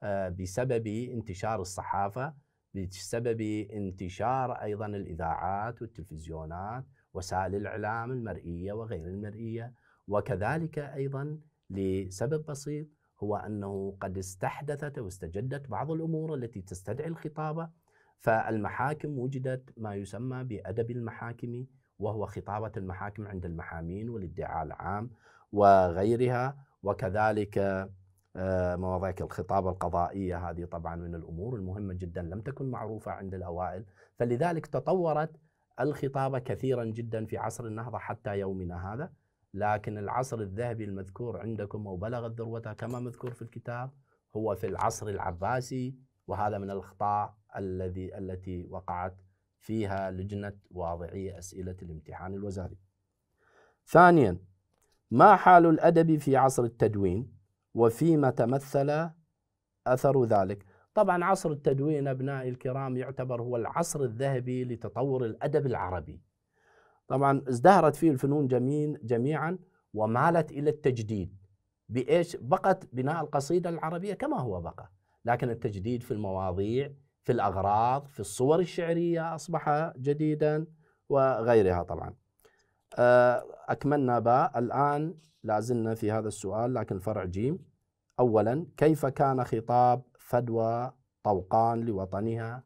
آه، بسبب انتشار الصحافة بسبب انتشار أيضا الإذاعات والتلفزيونات وسائل الإعلام المرئية وغير المرئية وكذلك أيضا لسبب بسيط هو أنه قد استحدثت واستجدت بعض الأمور التي تستدعي الخطابة فالمحاكم وجدت ما يسمى بأدب المحاكم وهو خطابة المحاكم عند المحامين والادعاء العام وغيرها وكذلك آه، مواضيع الخطاب القضائية هذه طبعا من الأمور المهمة جدا لم تكن معروفة عند الأوائل فلذلك تطورت الخطابة كثيرا جدا في عصر النهضة حتى يومنا هذا لكن العصر الذهبي المذكور عندكم أو بلغت ذروته كما مذكور في الكتاب هو في العصر العباسي وهذا من الأخطاء الذي التي وقعت فيها لجنة واضعي أسئلة الامتحان الوزاري ثانيا ما حال الأدب في عصر التدوين وفيما تمثل أثر ذلك طبعا عصر التدوين أبنائي الكرام يعتبر هو العصر الذهبي لتطور الأدب العربي طبعا ازدهرت فيه الفنون جميل جميعا ومالت إلى التجديد بإيش بقت بناء القصيدة العربية كما هو بقى لكن التجديد في المواضيع في الأغراض في الصور الشعرية أصبح جديدا وغيرها طبعا آه، أكملنا باء الآن لازلنا في هذا السؤال لكن فرع جيم أولا كيف كان خطاب فدوى طوقان لوطنها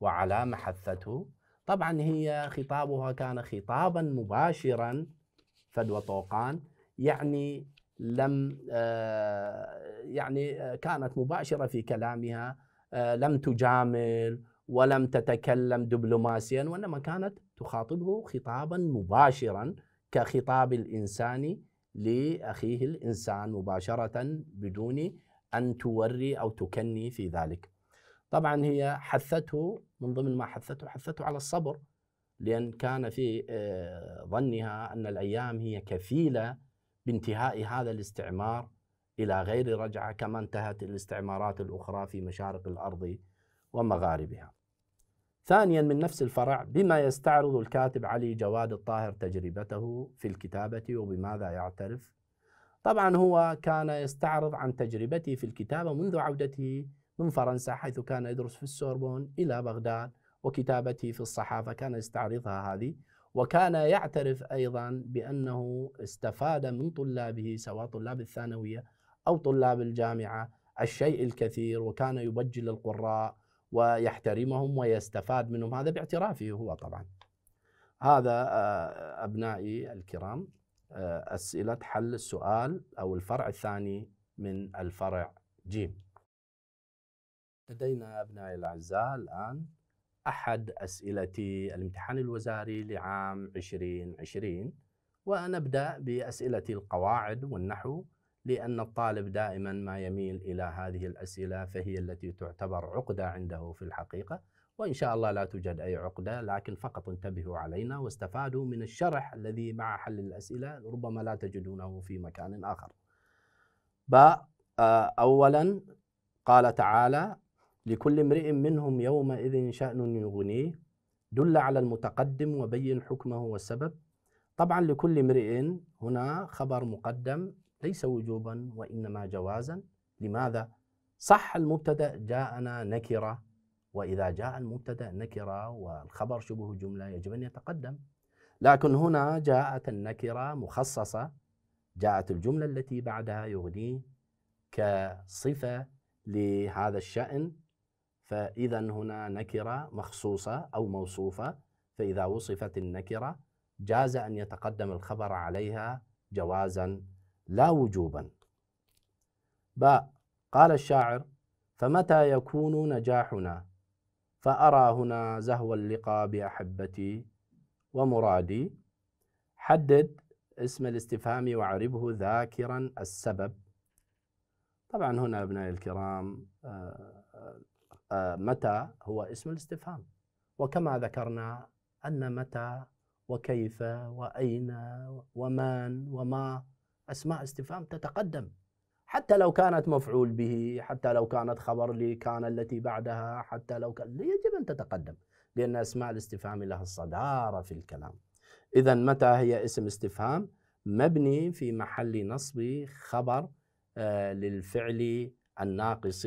وعلى محثته طبعا هي خطابها كان خطابا مباشرا فدوى طوقان يعني لم آه، يعني كانت مباشره في كلامها آه، لم تجامل ولم تتكلم دبلوماسيا وانما كانت تخاطبه خطابا مباشرا كخطاب الإنسان لأخيه الإنسان مباشرة بدون أن توري أو تكني في ذلك طبعا هي حثته من ضمن ما حثته حثته على الصبر لأن كان في آه، ظنها أن الأيام هي كفيلة بانتهاء هذا الاستعمار إلى غير رجعة كما انتهت الاستعمارات الأخرى في مشارق الأرض ومغاربها ثانيا من نفس الفرع بما يستعرض الكاتب علي جواد الطاهر تجربته في الكتابة وبماذا يعترف طبعا هو كان يستعرض عن تجربته في الكتابة منذ عودته من فرنسا حيث كان يدرس في السوربون إلى بغداد وكتابته في الصحافة كان يستعرضها هذه وكان يعترف أيضا بأنه استفاد من طلابه سواء طلاب الثانوية أو طلاب الجامعة الشيء الكثير وكان يبجل القراء ويحترمهم ويستفاد منهم هذا باعترافه هو طبعا هذا آه، أبنائي الكرام آه، أسئلة حل السؤال أو الفرع الثاني من الفرع جيم لدينا أبنائي الأعزاء الآن أحد أسئلة الامتحان الوزاري لعام 2020 ونبدأ بأسئلة القواعد والنحو لأن الطالب دائما ما يميل إلى هذه الأسئلة فهي التي تعتبر عقدة عنده في الحقيقة وإن شاء الله لا توجد أي عقدة لكن فقط انتبهوا علينا واستفادوا من الشرح الذي مع حل الأسئلة ربما لا تجدونه في مكان آخر باء أولا قال تعالى لكل امرئ منهم يومئذ شأن يغنيه دل على المتقدم وبين حكمه والسبب طبعا لكل امرئ هنا خبر مقدم ليس وجوبا وإنما جوازا لماذا؟ صح المبتدأ جاءنا نكرة وإذا جاء المبتدأ نكرة والخبر شبه جملة يجب أن يتقدم لكن هنا جاءت النكرة مخصصة جاءت الجملة التي بعدها يغنيه كصفة لهذا الشأن فإذا هنا نكرة مخصوصة أو موصوفة فإذا وصفت النكرة جاز أن يتقدم الخبر عليها جوازا لا وجوبا باء قال الشاعر فمتى يكون نجاحنا فأرى هنا زهو اللقاء بأحبتي ومرادي حدد اسم الاستفهام وعربه ذاكرا السبب طبعا هنا أبنائي الكرام آه، آه، متى هو اسم الاستفهام وكما ذكرنا أن متى وكيف وأين ومن وما أسماء استفهام تتقدم حتى لو كانت مفعول به حتى لو كانت خبر لي كان التي بعدها حتى لو كان يجب أن تتقدم لأن أسماء الاستفهام لها الصدارة في الكلام إذا متى هي اسم استفهام مبني في محل نصب خبر آه، للفعل الناقص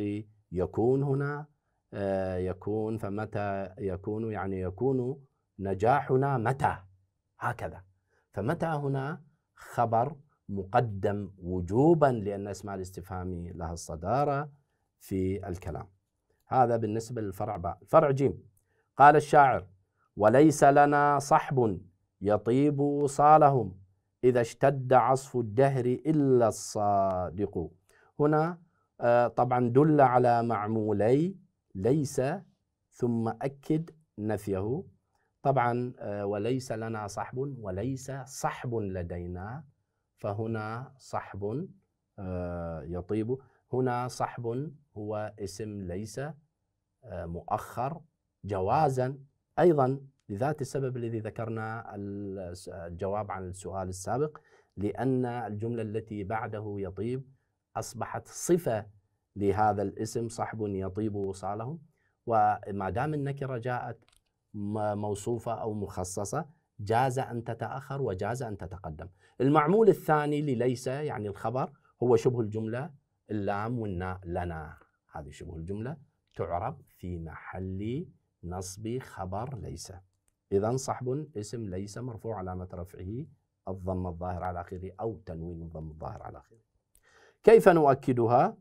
يكون هنا آه، يكون فمتى يكون يعني يكون نجاحنا متى هكذا فمتى هنا خبر مقدم وجوبا لأن اسماء الاستفهام لها الصدارة في الكلام هذا بالنسبة للفرع باء الفرع جيم قال الشاعر وليس لنا صحب يطيب وصالهم إذا اشتد عصف الدهر إلا الصادق هنا آه، طبعا دل على معمولي ليس ثم أكد نفيه طبعا آه، وليس لنا صحب وليس صحب لدينا فهنا صحب آه، يطيب هنا صحب هو اسم ليس آه، مؤخر جوازا ايضا لذات السبب الذي ذكرنا الجواب عن السؤال السابق لان الجمله التي بعده يطيب اصبحت صفه لهذا الاسم صحب يطيب وصالهم وما دام النكره جاءت موصوفه او مخصصه جاز أن تتأخر وجاز أن تتقدم المعمول الثاني اللي ليس يعني الخبر هو شبه الجملة اللام والناء لنا هذه شبه الجملة تعرب في محل نصب خبر ليس إذا صحب اسم ليس مرفوع علامة رفعه الضم الظاهر على آخره أو تنوين الضم الظاهر على آخره كيف نؤكدها؟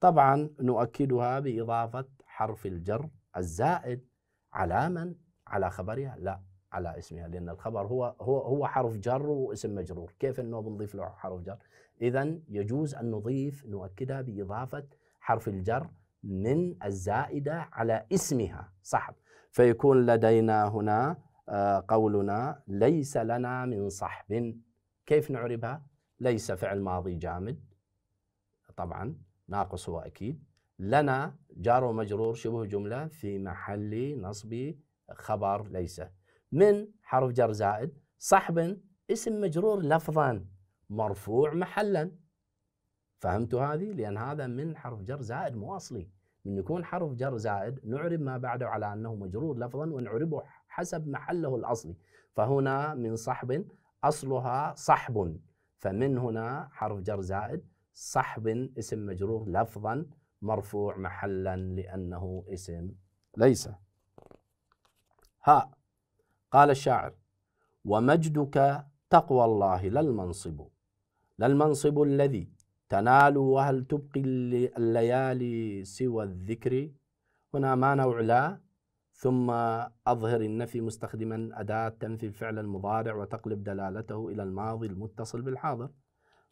طبعا نؤكدها بإضافة حرف الجر الزائد على من؟ على خبرها؟ لا على اسمها لان الخبر هو هو هو حرف جر واسم مجرور، كيف انه بنضيف له حرف جر؟ اذا يجوز ان نضيف نؤكدها باضافه حرف الجر من الزائده على اسمها، صح؟ فيكون لدينا هنا آه، قولنا ليس لنا من صحب، كيف نعربها؟ ليس فعل ماضي جامد طبعا ناقص هو اكيد، لنا جار ومجرور شبه جمله في محل نصب خبر ليس من حرف جر زائد صحب اسم مجرور لفظا مرفوع محلا فهمتوا هذه لأن هذا من حرف جر زائد مواصلي من يكون حرف جر زائد نعرب ما بعده على أنه مجرور لفظا ونعربه حسب محله الأصلي فهنا من صحب أصلها صحب فمن هنا حرف جر زائد صحب اسم مجرور لفظا مرفوع محلا لأنه اسم ليس ها قال الشاعر ومجدك تقوى الله لا المنصب لا المنصب الذي تنال وهل تبقي الليالي سوى الذكر هنا ما نوع لا ثم أظهر النفي مستخدما أداة تنفي الفعل المضارع وتقلب دلالته إلى الماضي المتصل بالحاضر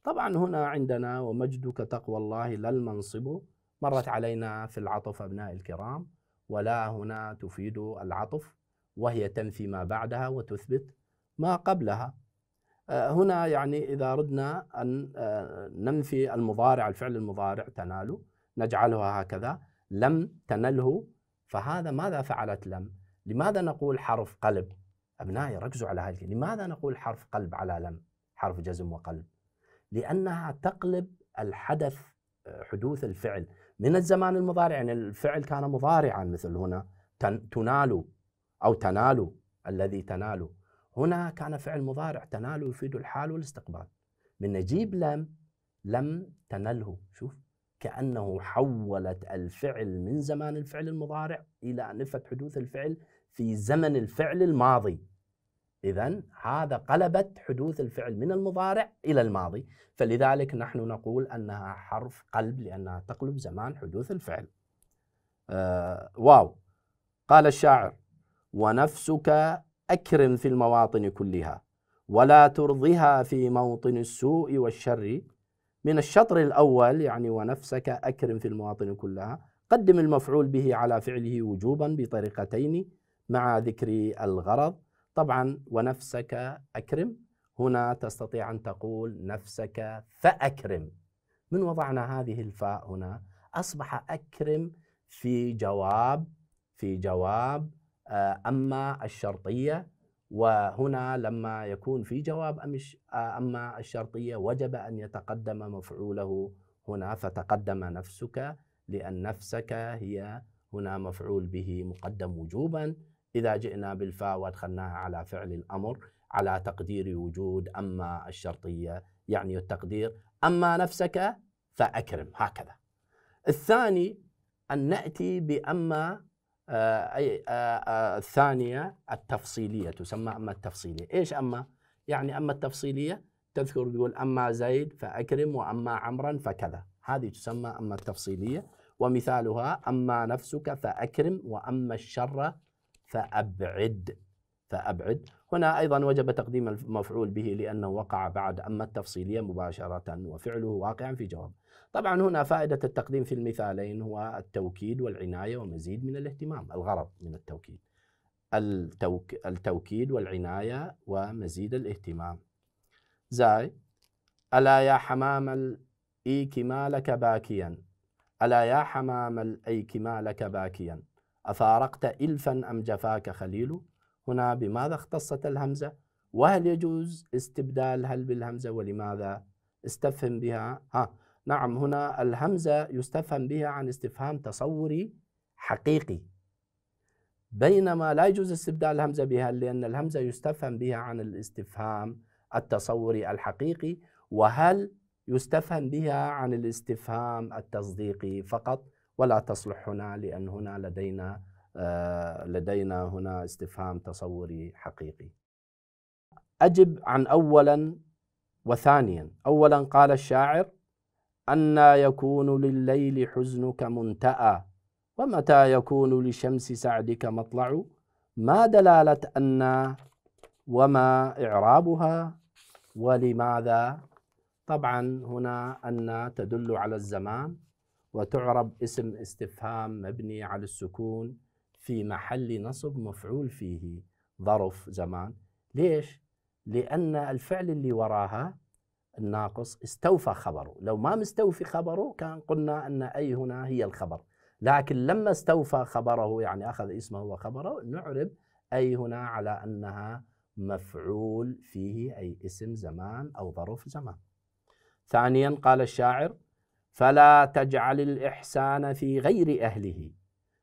طبعا هنا عندنا ومجدك تقوى الله لا المنصب مرت علينا في العطف أبنائي الكرام ولا هنا تفيد العطف وهي تنفي ما بعدها وتثبت ما قبلها آه، هنا يعني إذا أردنا أن آه، ننفي المضارع الفعل المضارع تناله نجعلها هكذا لم تنله فهذا ماذا فعلت لم لماذا نقول حرف قلب أبنائي ركزوا على هذه لماذا نقول حرف قلب على لم حرف جزم وقلب لأنها تقلب الحدث آه، حدوث الفعل من الزمان المضارع يعني الفعل كان مضارعا مثل هنا تنال أو تنالوا الذي تنالوا هنا كان فعل مضارع تنالوا يفيد الحال والاستقبال من نجيب لم لم تنله شوف كأنه حولت الفعل من زمان الفعل المضارع إلى نفة حدوث الفعل في زمن الفعل الماضي إذا هذا قلبت حدوث الفعل من المضارع إلى الماضي فلذلك نحن نقول أنها حرف قلب لأنها تقلب زمان حدوث الفعل آه واو قال الشاعر ونفسك أكرم في المواطن كلها ولا ترضها في موطن السوء والشر من الشطر الأول يعني ونفسك أكرم في المواطن كلها قدم المفعول به على فعله وجوبا بطريقتين مع ذكر الغرض طبعا ونفسك أكرم هنا تستطيع أن تقول نفسك فأكرم من وضعنا هذه الفاء هنا أصبح أكرم في جواب في جواب آه، أما الشرطية وهنا لما يكون في جواب آه، أما الشرطية وجب أن يتقدم مفعوله هنا فتقدم نفسك لأن نفسك هي هنا مفعول به مقدم وجوبا إذا جئنا بالفاء وأدخلناها على فعل الأمر على تقدير وجود أما الشرطية يعني التقدير أما نفسك فأكرم هكذا الثاني أن نأتي بأما آه، آه، آه، الثانية التفصيلية تسمى أما التفصيلية إيش أما؟ يعني أما التفصيلية تذكر تقول أما زيد فأكرم وأما عمرا فكذا هذه تسمى أما التفصيلية ومثالها أما نفسك فأكرم وأما الشر فأبعد فأبعد هنا أيضا وجب تقديم المفعول به لأنه وقع بعد أما التفصيلية مباشرة وفعله واقعا في جواب طبعا هنا فائدة التقديم في المثالين هو التوكيد والعناية ومزيد من الاهتمام الغرض من التوكيد التوك... التوكيد والعناية ومزيد الاهتمام زاي ألا يا حمام الإيك ما لك باكيا ألا يا حمام الأيك ما لك باكيا أفارقت إلفا أم جفاك خليل هنا بماذا اختصت الهمزة وهل يجوز استبدال هل بالهمزة ولماذا استفهم بها ها نعم هنا الهمزة يستفهم بها عن استفهام تصوري حقيقي بينما لا يجوز استبدال الهمزة بها لأن الهمزة يستفهم بها عن الاستفهام التصوري الحقيقي وهل يستفهم بها عن الاستفهام التصديقي فقط ولا تصلح هنا لأن هنا لدينا آه، لدينا هنا استفهام تصوري حقيقي أجب عن أولا وثانيا أولا قال الشاعر أنى يكون لليل حزنك منتأى ومتى يكون لشمس سعدك مطلع ما دلالة أنى وما إعرابها ولماذا طبعا هنا أنى تدل على الزمان وتعرب اسم استفهام مبني على السكون في محل نصب مفعول فيه ظرف زمان ليش؟ لأن الفعل اللي وراها الناقص استوفى خبره لو ما مستوفي خبره كان قلنا أن أي هنا هي الخبر لكن لما استوفى خبره يعني أخذ اسمه وخبره نعرب أي هنا على أنها مفعول فيه أي اسم زمان أو ظرف زمان ثانيا قال الشاعر فلا تجعل الإحسان في غير أهله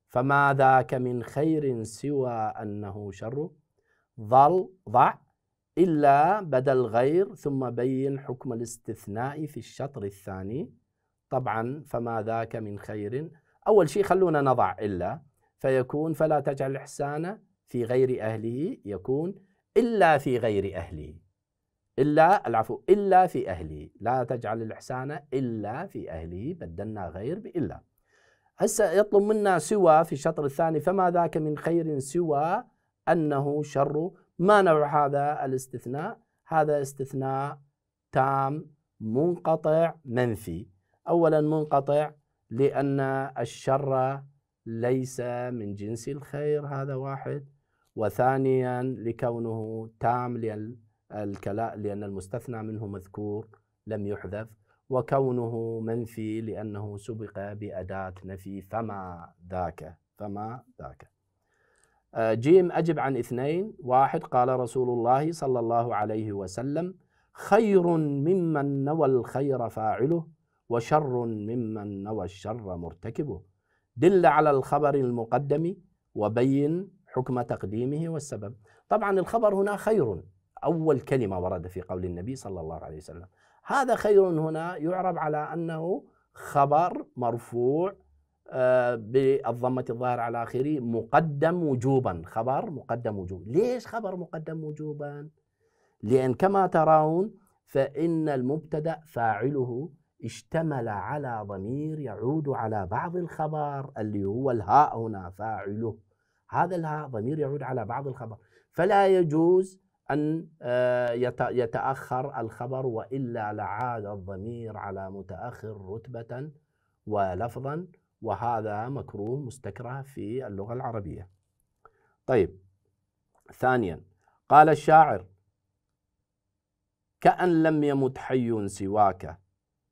فما ذاك من خير سوى أنه شر ظل ضع إلا بدل غير ثم بين حكم الاستثناء في الشطر الثاني طبعا فما ذاك من خير أول شيء خلونا نضع إلا فيكون فلا تجعل الإحسان في غير أهله يكون إلا في غير أهله إلا العفو إلا في أهله لا تجعل الإحسان إلا في أهله بدلنا غير بإلا هسه يطلب منا سوى في الشطر الثاني فما ذاك من خير سوى أنه شر ما نوع هذا الاستثناء؟ هذا استثناء تام منقطع منفي أولا منقطع لأن الشر ليس من جنس الخير هذا واحد وثانيا لكونه تام لأن الكلاء لأن المستثنى منه مذكور لم يحذف وكونه منفي لأنه سبق بأداة نفي فما ذاك فما ذاك آه، جيم أجب عن اثنين واحد قال رسول الله صلى الله عليه وسلم خير ممن نوى الخير فاعله وشر ممن نوى الشر مرتكبه دل على الخبر المقدم وبين حكم تقديمه والسبب طبعا الخبر هنا خير أول كلمة ورد في قول النبي صلى الله عليه وسلم هذا خير هنا يعرب على أنه خبر مرفوع بالضمة الظاهرة على آخره مقدم وجوبا خبر مقدم وجوبا ليش خبر مقدم وجوبا لأن كما ترون فإن المبتدأ فاعله اشتمل على ضمير يعود على بعض الخبر اللي هو الهاء هنا فاعله هذا الهاء ضمير يعود على بعض الخبر فلا يجوز أن آه، يتأخر الخبر وإلا لعاد الضمير على متأخر رتبة ولفظا وهذا مكروه مستكره في اللغة العربية طيب ثانيا قال الشاعر كأن لم يمت حي سواك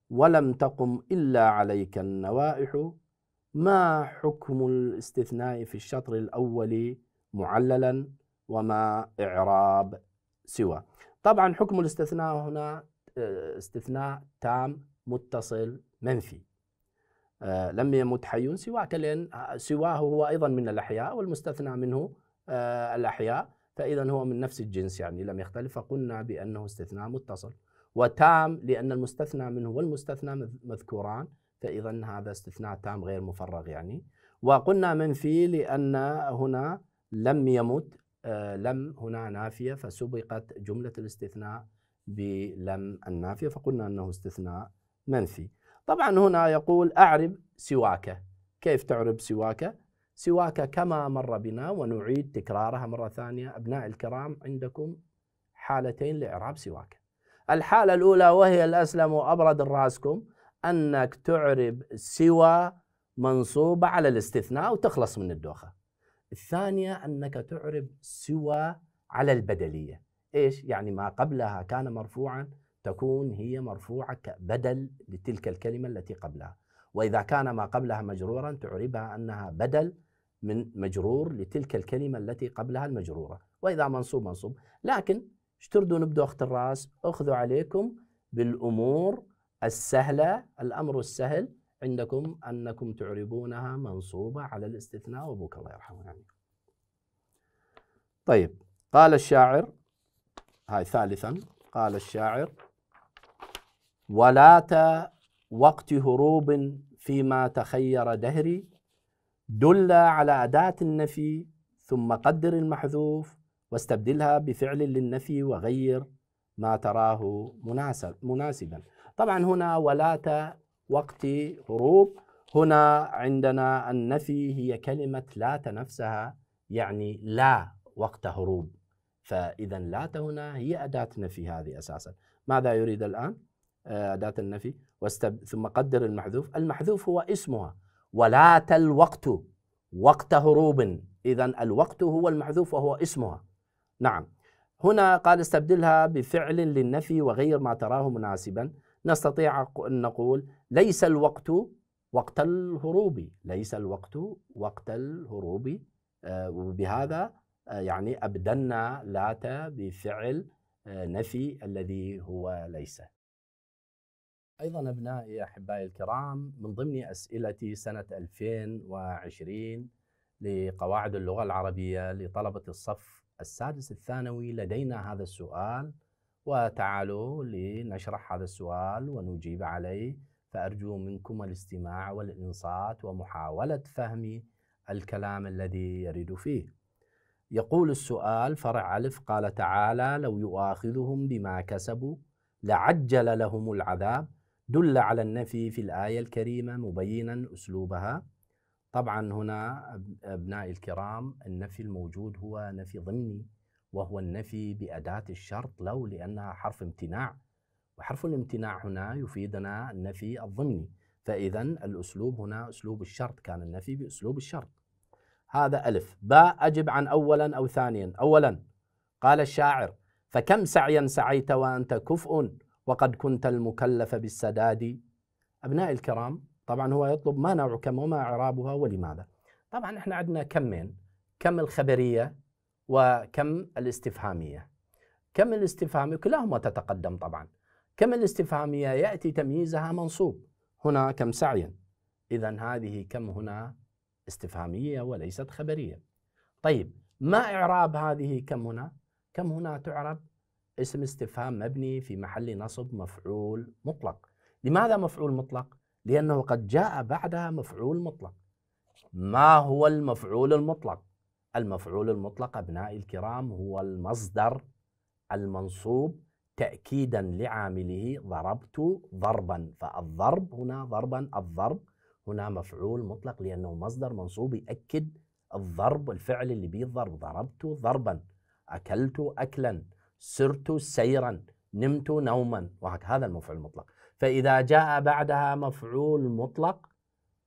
ولم تقم إلا عليك النوائح ما حكم الاستثناء في الشطر الأول معللا وما إعراب سوى طبعا حكم الاستثناء هنا آه، استثناء تام متصل منفي آه، لم يمت حي سواك لأن آه، سواه هو أيضا من الأحياء والمستثنى منه آه، الأحياء فإذا هو من نفس الجنس يعني لم يختلف فقلنا بأنه استثناء متصل وتام لأن المستثنى منه والمستثنى مذكوران فإذا هذا استثناء تام غير مفرغ يعني وقلنا منفي لأن هنا لم يمت لم هنا نافية فسبقت جملة الاستثناء بلم النافية فقلنا أنه استثناء منفي طبعا هنا يقول أعرب سواك كيف تعرب سواك؟ سواك كما مر بنا ونعيد تكرارها مرة ثانية أبناء الكرام عندكم حالتين لإعراب سواك الحالة الأولى وهي الأسلم وأبرد راسكم أنك تعرب سوى منصوبة على الاستثناء وتخلص من الدوخة الثانية أنك تعرب سوى على البدلية إيش؟ يعني ما قبلها كان مرفوعا تكون هي مرفوعة بدل لتلك الكلمة التي قبلها وإذا كان ما قبلها مجرورا تعربها أنها بدل من مجرور لتلك الكلمة التي قبلها المجرورة وإذا منصوب منصوب لكن اشتردوا نبدو أخت الرأس أخذوا عليكم بالأمور السهلة الأمر السهل عندكم أنكم تعربونها منصوبة على الاستثناء وأبوك الله يرحمه يعني. طيب قال الشاعر هاي ثالثا قال الشاعر ولات وقت هروب فيما تخير دهري دل على أداة النفي ثم قدر المحذوف واستبدلها بفعل للنفي وغير ما تراه مناسب مناسبا طبعا هنا ولات وقت هروب هنا عندنا النفي هي كلمة لات نفسها يعني لا وقت هروب فإذا لات هنا هي أداة نفي هذه أساسا ماذا يريد الآن؟ آه، أداة النفي واستب... ثم قدر المحذوف المحذوف هو اسمها ولا الوقت وقت هروب إذا الوقت هو المحذوف وهو اسمها نعم هنا قال استبدلها بفعل للنفي وغير ما تراه مناسبا نستطيع أن نقول ليس الوقت وقت الهروب ليس الوقت وقت الهروب آه، وبهذا آه، يعني أبدلنا لات بفعل نفي الذي هو ليس ايضا ابنائي احبائي الكرام من ضمن اسئلتي سنه 2020 لقواعد اللغه العربيه لطلبه الصف السادس الثانوي لدينا هذا السؤال وتعالوا لنشرح هذا السؤال ونجيب عليه فارجو منكم الاستماع والانصات ومحاوله فهم الكلام الذي يرد فيه. يقول السؤال فرع ألف قال تعالى لو يؤاخذهم بما كسبوا لعجل لهم العذاب دل على النفي في الآية الكريمة مبينا أسلوبها طبعا هنا أبنائي الكرام النفي الموجود هو نفي ضمني وهو النفي بأداة الشرط لو لأنها حرف امتناع وحرف الامتناع هنا يفيدنا النفي الضمني فإذا الأسلوب هنا أسلوب الشرط كان النفي بأسلوب الشرط هذا ألف باء أجب عن أولا أو ثانيا أولا قال الشاعر فكم سعيا سعيت وأنت كفء وقد كنت المكلف بالسداد أبنائي الكرام طبعا هو يطلب ما نوع كم وما إعرابها ولماذا طبعا احنا عندنا كمين كم الخبرية وكم الاستفهامية كم الاستفهامية كلاهما تتقدم طبعا كم الاستفهامية يأتي تمييزها منصوب هنا كم سعيا إذا هذه كم هنا استفهامية وليست خبرية طيب ما إعراب هذه كم هنا كم هنا تعرب اسم استفهام مبني في محل نصب مفعول مطلق لماذا مفعول مطلق؟ لأنه قد جاء بعدها مفعول مطلق ما هو المفعول المطلق؟ المفعول المطلق أبنائي الكرام هو المصدر المنصوب تأكيدا لعامله ضربت ضربا فالضرب هنا ضربا الضرب هنا مفعول مطلق لأنه مصدر منصوب يأكد الضرب الفعل اللي به الضرب ضربت ضربا أكلت أكلا سرت سيرا نمت نوما وهذا المفعول المطلق فإذا جاء بعدها مفعول مطلق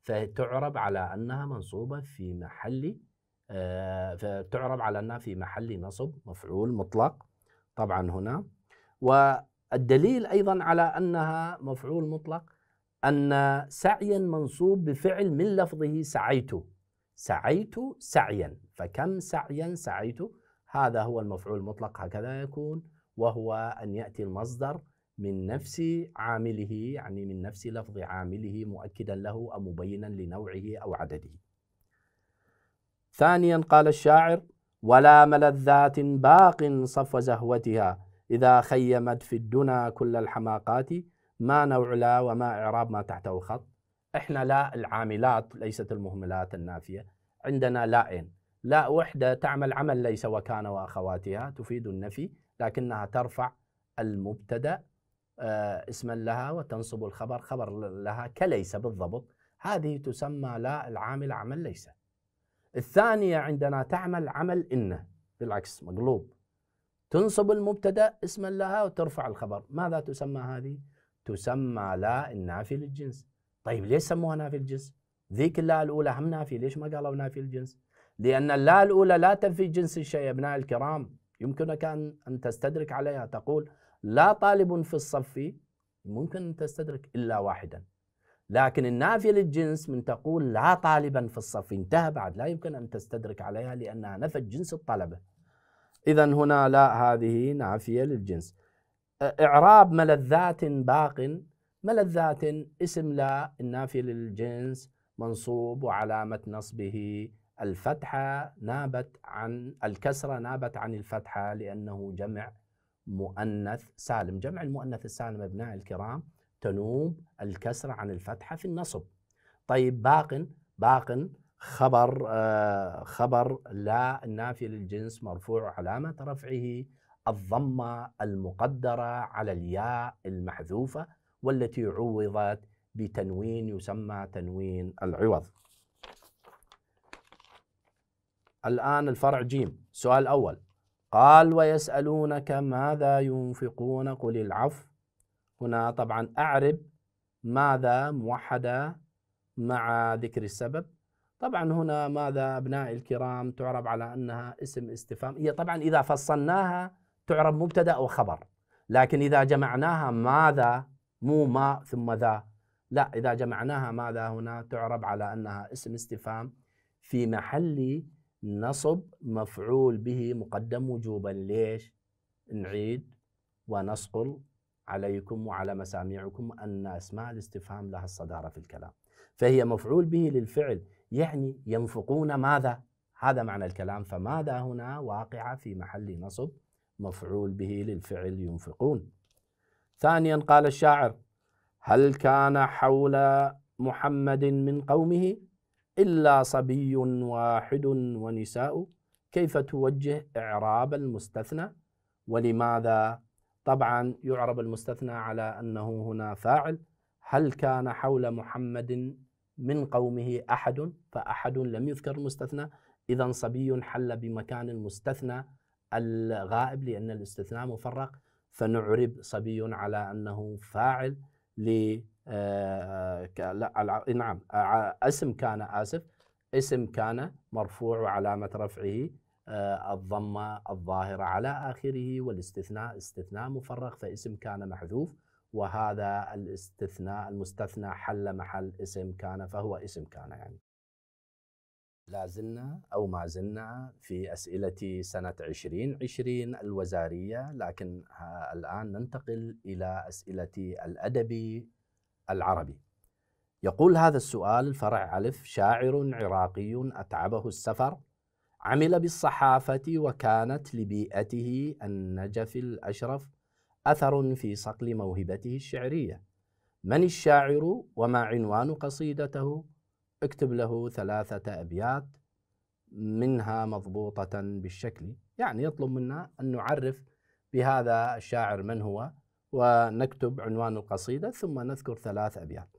فتعرب على أنها منصوبة في محل آه، فتعرب على أنها في محل نصب مفعول مطلق طبعا هنا والدليل أيضا على أنها مفعول مطلق أن سعيا منصوب بفعل من لفظه سعيت سعيت سعيا فكم سعيا سعيت هذا هو المفعول المطلق هكذا يكون وهو أن يأتي المصدر من نفس عامله يعني من نفس لفظ عامله مؤكدا له أو مبينا لنوعه أو عدده ثانيا قال الشاعر ولا ملذات باق صف زهوتها إذا خيمت في الدنا كل الحماقات ما نوع لا وما إعراب ما تحته خط إحنا لا العاملات ليست المهملات النافية عندنا لائن لا وحدة تعمل عمل ليس وكان وأخواتها تفيد النفي لكنها ترفع المبتدأ آه، اسما لها وتنصب الخبر خبر لها كليس بالضبط هذه تسمى لا العامل عمل ليس الثانية عندنا تعمل عمل إن بالعكس مقلوب تنصب المبتدأ اسما لها وترفع الخبر ماذا تسمى هذه؟ تسمى لا النافي للجنس طيب ليش سموها نافي الجنس؟ ذيك اللا الأولى هم نافي ليش ما قالوا نافي الجنس؟ لأن اللا الأولى لا تنفي جنس الشيء أبناء الكرام يمكنك أن تستدرك عليها تقول لا طالب في الصف ممكن أن تستدرك إلا واحدا لكن النافية للجنس من تقول لا طالبا في الصف انتهى بعد لا يمكن أن تستدرك عليها لأنها نفت جنس الطلبة إذا هنا لا هذه نافية للجنس إعراب ملذات باق ملذات اسم لا النافية للجنس منصوب وعلامة نصبه الفتحة نابت عن الكسرة نابت عن الفتحة لأنه جمع مؤنث سالم جمع المؤنث السالم أبناء الكرام تنوب الكسرة عن الفتحة في النصب طيب باق باق خبر آه خبر لا النافي للجنس مرفوع علامة رفعه الضمة المقدرة على الياء المحذوفة والتي عوضت بتنوين يسمى تنوين العوض الآن الفرع جيم السؤال الأول قال ويسألونك ماذا ينفقون قل العفو هنا طبعا أعرب ماذا موحدة مع ذكر السبب طبعا هنا ماذا أبنائي الكرام تعرب على أنها اسم استفهام هي طبعا إذا فصلناها تعرب مبتدأ وخبر لكن إذا جمعناها ماذا مو ما ثم ذا لا إذا جمعناها ماذا هنا تعرب على أنها اسم استفهام في محل نصب مفعول به مقدم وجوبا ليش نعيد ونصقل عليكم وعلى مسامعكم أن أسماء الاستفهام لها الصدارة في الكلام فهي مفعول به للفعل يعني ينفقون ماذا هذا معنى الكلام فماذا هنا واقعة في محل نصب مفعول به للفعل ينفقون ثانيا قال الشاعر هل كان حول محمد من قومه إلا صبي واحد ونساء كيف توجه إعراب المستثنى ولماذا طبعا يعرب المستثنى على أنه هنا فاعل هل كان حول محمد من قومه أحد فأحد لم يذكر المستثنى إذا صبي حل بمكان المستثنى الغائب لأن الاستثناء مفرق فنعرب صبي على أنه فاعل آه لا نعم اسم كان اسف اسم كان مرفوع وعلامه رفعه آه الضمه الظاهره على اخره والاستثناء استثناء مفرغ فاسم كان محذوف وهذا الاستثناء المستثنى حل محل اسم كان فهو اسم كان يعني لا زلنا أو ما زلنا في أسئلة سنة 2020 الوزارية لكن الآن ننتقل إلى أسئلة الأدبي العربي يقول هذا السؤال الفرع ألف شاعر عراقي أتعبه السفر عمل بالصحافة وكانت لبيئته النجف الأشرف أثر في صقل موهبته الشعرية من الشاعر وما عنوان قصيدته اكتب له ثلاثة أبيات منها مضبوطة بالشكل يعني يطلب منا أن نعرف بهذا الشاعر من هو ونكتب عنوان القصيدة ثم نذكر ثلاث أبيات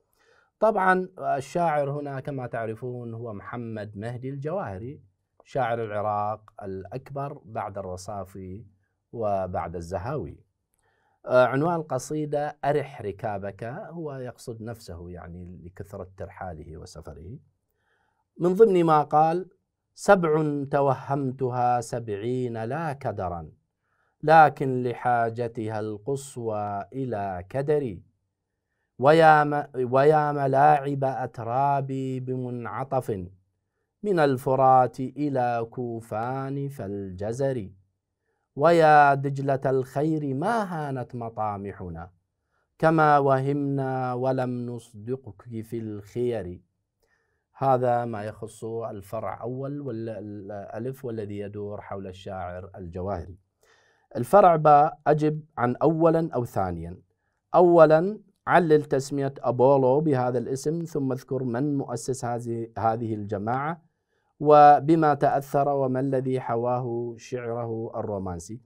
طبعا الشاعر هنا كما تعرفون هو محمد مهدي الجواهري شاعر العراق الأكبر بعد الرصافي وبعد الزهاوي آه، عنوان القصيدة أرح ركابك هو يقصد نفسه يعني لكثرة ترحاله وسفره من ضمن ما قال سبع توهمتها سبعين لا كدرا لكن لحاجتها القصوى إلى كدري ويا, ويا ملاعب أترابي بمنعطف من الفرات إلى كوفان فالجزر ويا دجلة الخير ما هانت مطامحنا كما وهمنا ولم نصدقك في الخير هذا ما يخص الفرع أول والألف والذي يدور حول الشاعر الجواهري الفرع باء أجب عن أولا أو ثانيا أولا علل تسمية أبولو بهذا الاسم ثم اذكر من مؤسس هذه هذه الجماعة وبما تأثر وما الذي حواه شعره الرومانسي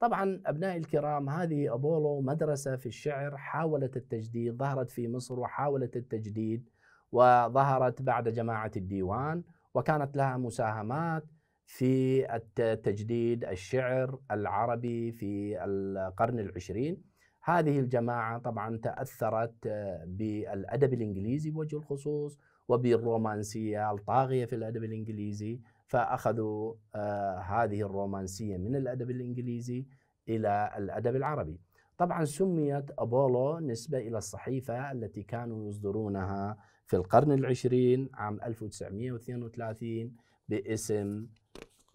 طبعا أبنائي الكرام هذه أبولو مدرسة في الشعر حاولت التجديد ظهرت في مصر وحاولت التجديد وظهرت بعد جماعة الديوان وكانت لها مساهمات في التجديد الشعر العربي في القرن العشرين هذه الجماعة طبعا تأثرت آه، بالأدب الإنجليزي بوجه الخصوص وبالرومانسية الطاغية في الأدب الإنجليزي فأخذوا آه، هذه الرومانسية من الأدب الإنجليزي إلى الأدب العربي طبعا سميت أبولو نسبة إلى الصحيفة التي كانوا يصدرونها في القرن العشرين عام 1932 باسم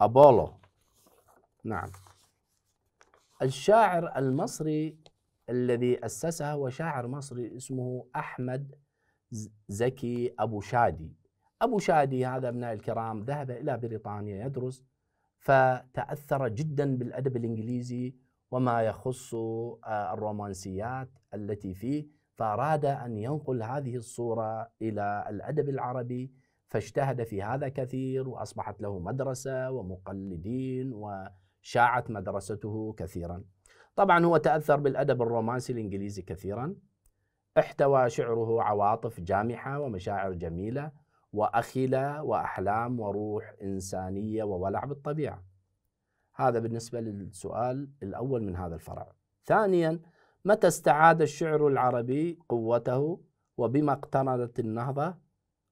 أبولو نعم الشاعر المصري الذي أسسها هو شاعر مصري اسمه أحمد زكي أبو شادي أبو شادي هذا أبناء الكرام ذهب إلى بريطانيا يدرس فتأثر جدا بالأدب الإنجليزي وما يخص آه، الرومانسيات التي فيه فأراد أن ينقل هذه الصورة إلى الأدب العربي فاجتهد في هذا كثير واصبحت له مدرسه ومقلدين وشاعت مدرسته كثيرا. طبعا هو تاثر بالادب الرومانسي الانجليزي كثيرا. احتوى شعره عواطف جامحه ومشاعر جميله واخله واحلام وروح انسانيه وولع بالطبيعه. هذا بالنسبه للسؤال الاول من هذا الفرع. ثانيا متى استعاد الشعر العربي قوته وبما اقترنت النهضه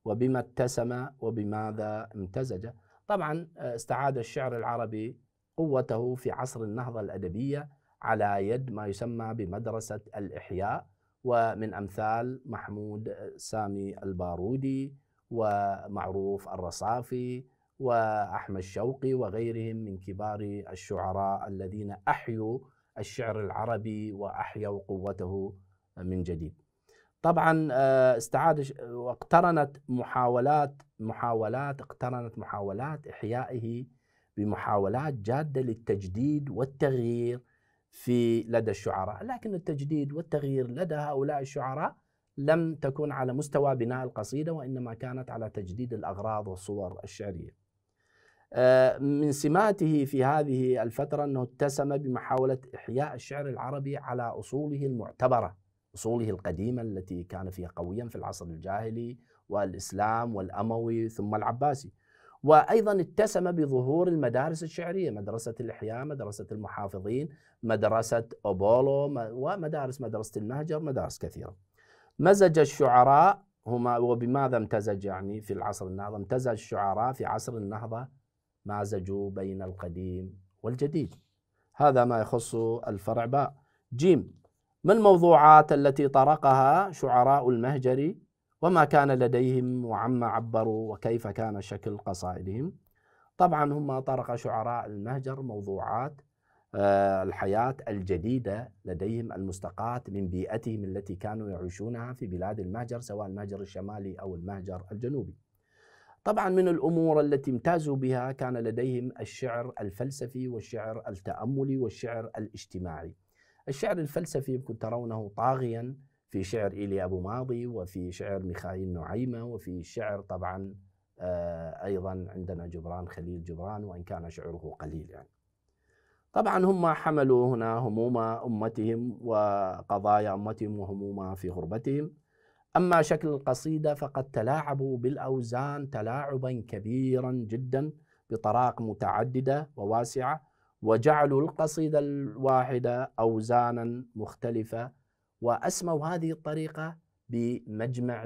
وبما اتسم وبماذا امتزج طبعا آه، استعاد الشعر العربي قوته في عصر النهضة الأدبية على يد ما يسمى بمدرسة الإحياء ومن أمثال محمود آه، سامي البارودي ومعروف الرصافي وأحمد شوقي وغيرهم من كبار الشعراء الذين أحيوا الشعر العربي وأحيوا قوته من جديد طبعا آه، استعاد واقترنت محاولات محاولات اقترنت محاولات احيائه بمحاولات جاده للتجديد والتغيير في لدى الشعراء، لكن التجديد والتغيير لدى هؤلاء الشعراء لم تكن على مستوى بناء القصيده وانما كانت على تجديد الاغراض والصور الشعريه. آه، من سماته في هذه الفتره انه اتسم بمحاوله احياء الشعر العربي على اصوله المعتبره. أصوله القديمة التي كان فيها قويا في العصر الجاهلي والإسلام والأموي ثم العباسي وأيضا اتسم بظهور المدارس الشعرية مدرسة الإحياء مدرسة المحافظين مدرسة أبولو ومدارس مدرسة المهجر مدارس كثيرة مزج الشعراء هما وبماذا امتزج يعني في العصر النهضة امتزج الشعراء في عصر النهضة مازجوا بين القديم والجديد هذا ما يخص الفرع باء جيم ما الموضوعات التي طرقها شعراء المهجر وما كان لديهم وعما عبروا وكيف كان شكل قصائدهم طبعا هم طرق شعراء المهجر موضوعات آه، الحياة الجديدة لديهم المستقاة من بيئتهم التي كانوا يعيشونها في بلاد المهجر سواء المهجر الشمالي أو المهجر الجنوبي طبعا من الأمور التي امتازوا بها كان لديهم الشعر الفلسفي والشعر التأملي والشعر الاجتماعي الشعر الفلسفي يمكن ترونه طاغيا في شعر إيليا أبو ماضي وفي شعر ميخائيل نعيمة وفي شعر طبعا آه، أيضا عندنا جبران خليل جبران وإن كان شعره قليل يعني طبعا هم حملوا هنا هموم أمتهم وقضايا أمتهم وهمومها في غربتهم أما شكل القصيدة فقد تلاعبوا بالأوزان تلاعبا كبيرا جدا بطراق متعددة وواسعة وجعلوا القصيدة الواحدة أوزانا مختلفة وأسموا هذه الطريقة بمجمع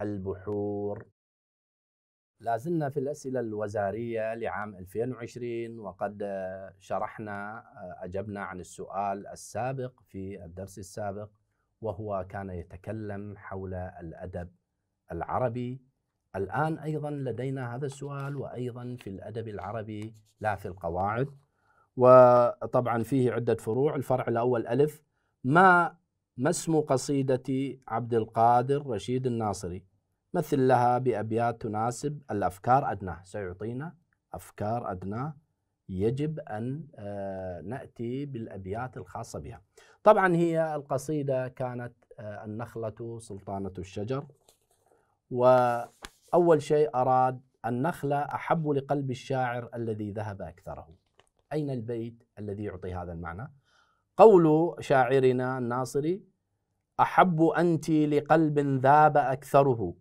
البحور لازلنا في الأسئلة الوزارية لعام 2020 وقد شرحنا آه، أجبنا عن السؤال السابق في الدرس السابق وهو كان يتكلم حول الأدب العربي الآن أيضا لدينا هذا السؤال وأيضا في الأدب العربي لا في القواعد وطبعا فيه عدة فروع الفرع الأول ألف ما ما اسم قصيدة عبد القادر رشيد الناصري مثل لها بأبيات تناسب الأفكار أدناه سيعطينا أفكار أدناه يجب أن آه، نأتي بالأبيات الخاصة بها طبعا هي القصيدة كانت آه، النخلة سلطانة الشجر وأول شيء أراد النخلة أحب لقلب الشاعر الذي ذهب أكثره أين البيت الذي يعطي هذا المعنى قول شاعرنا الناصري أحب أنت لقلب ذاب أكثره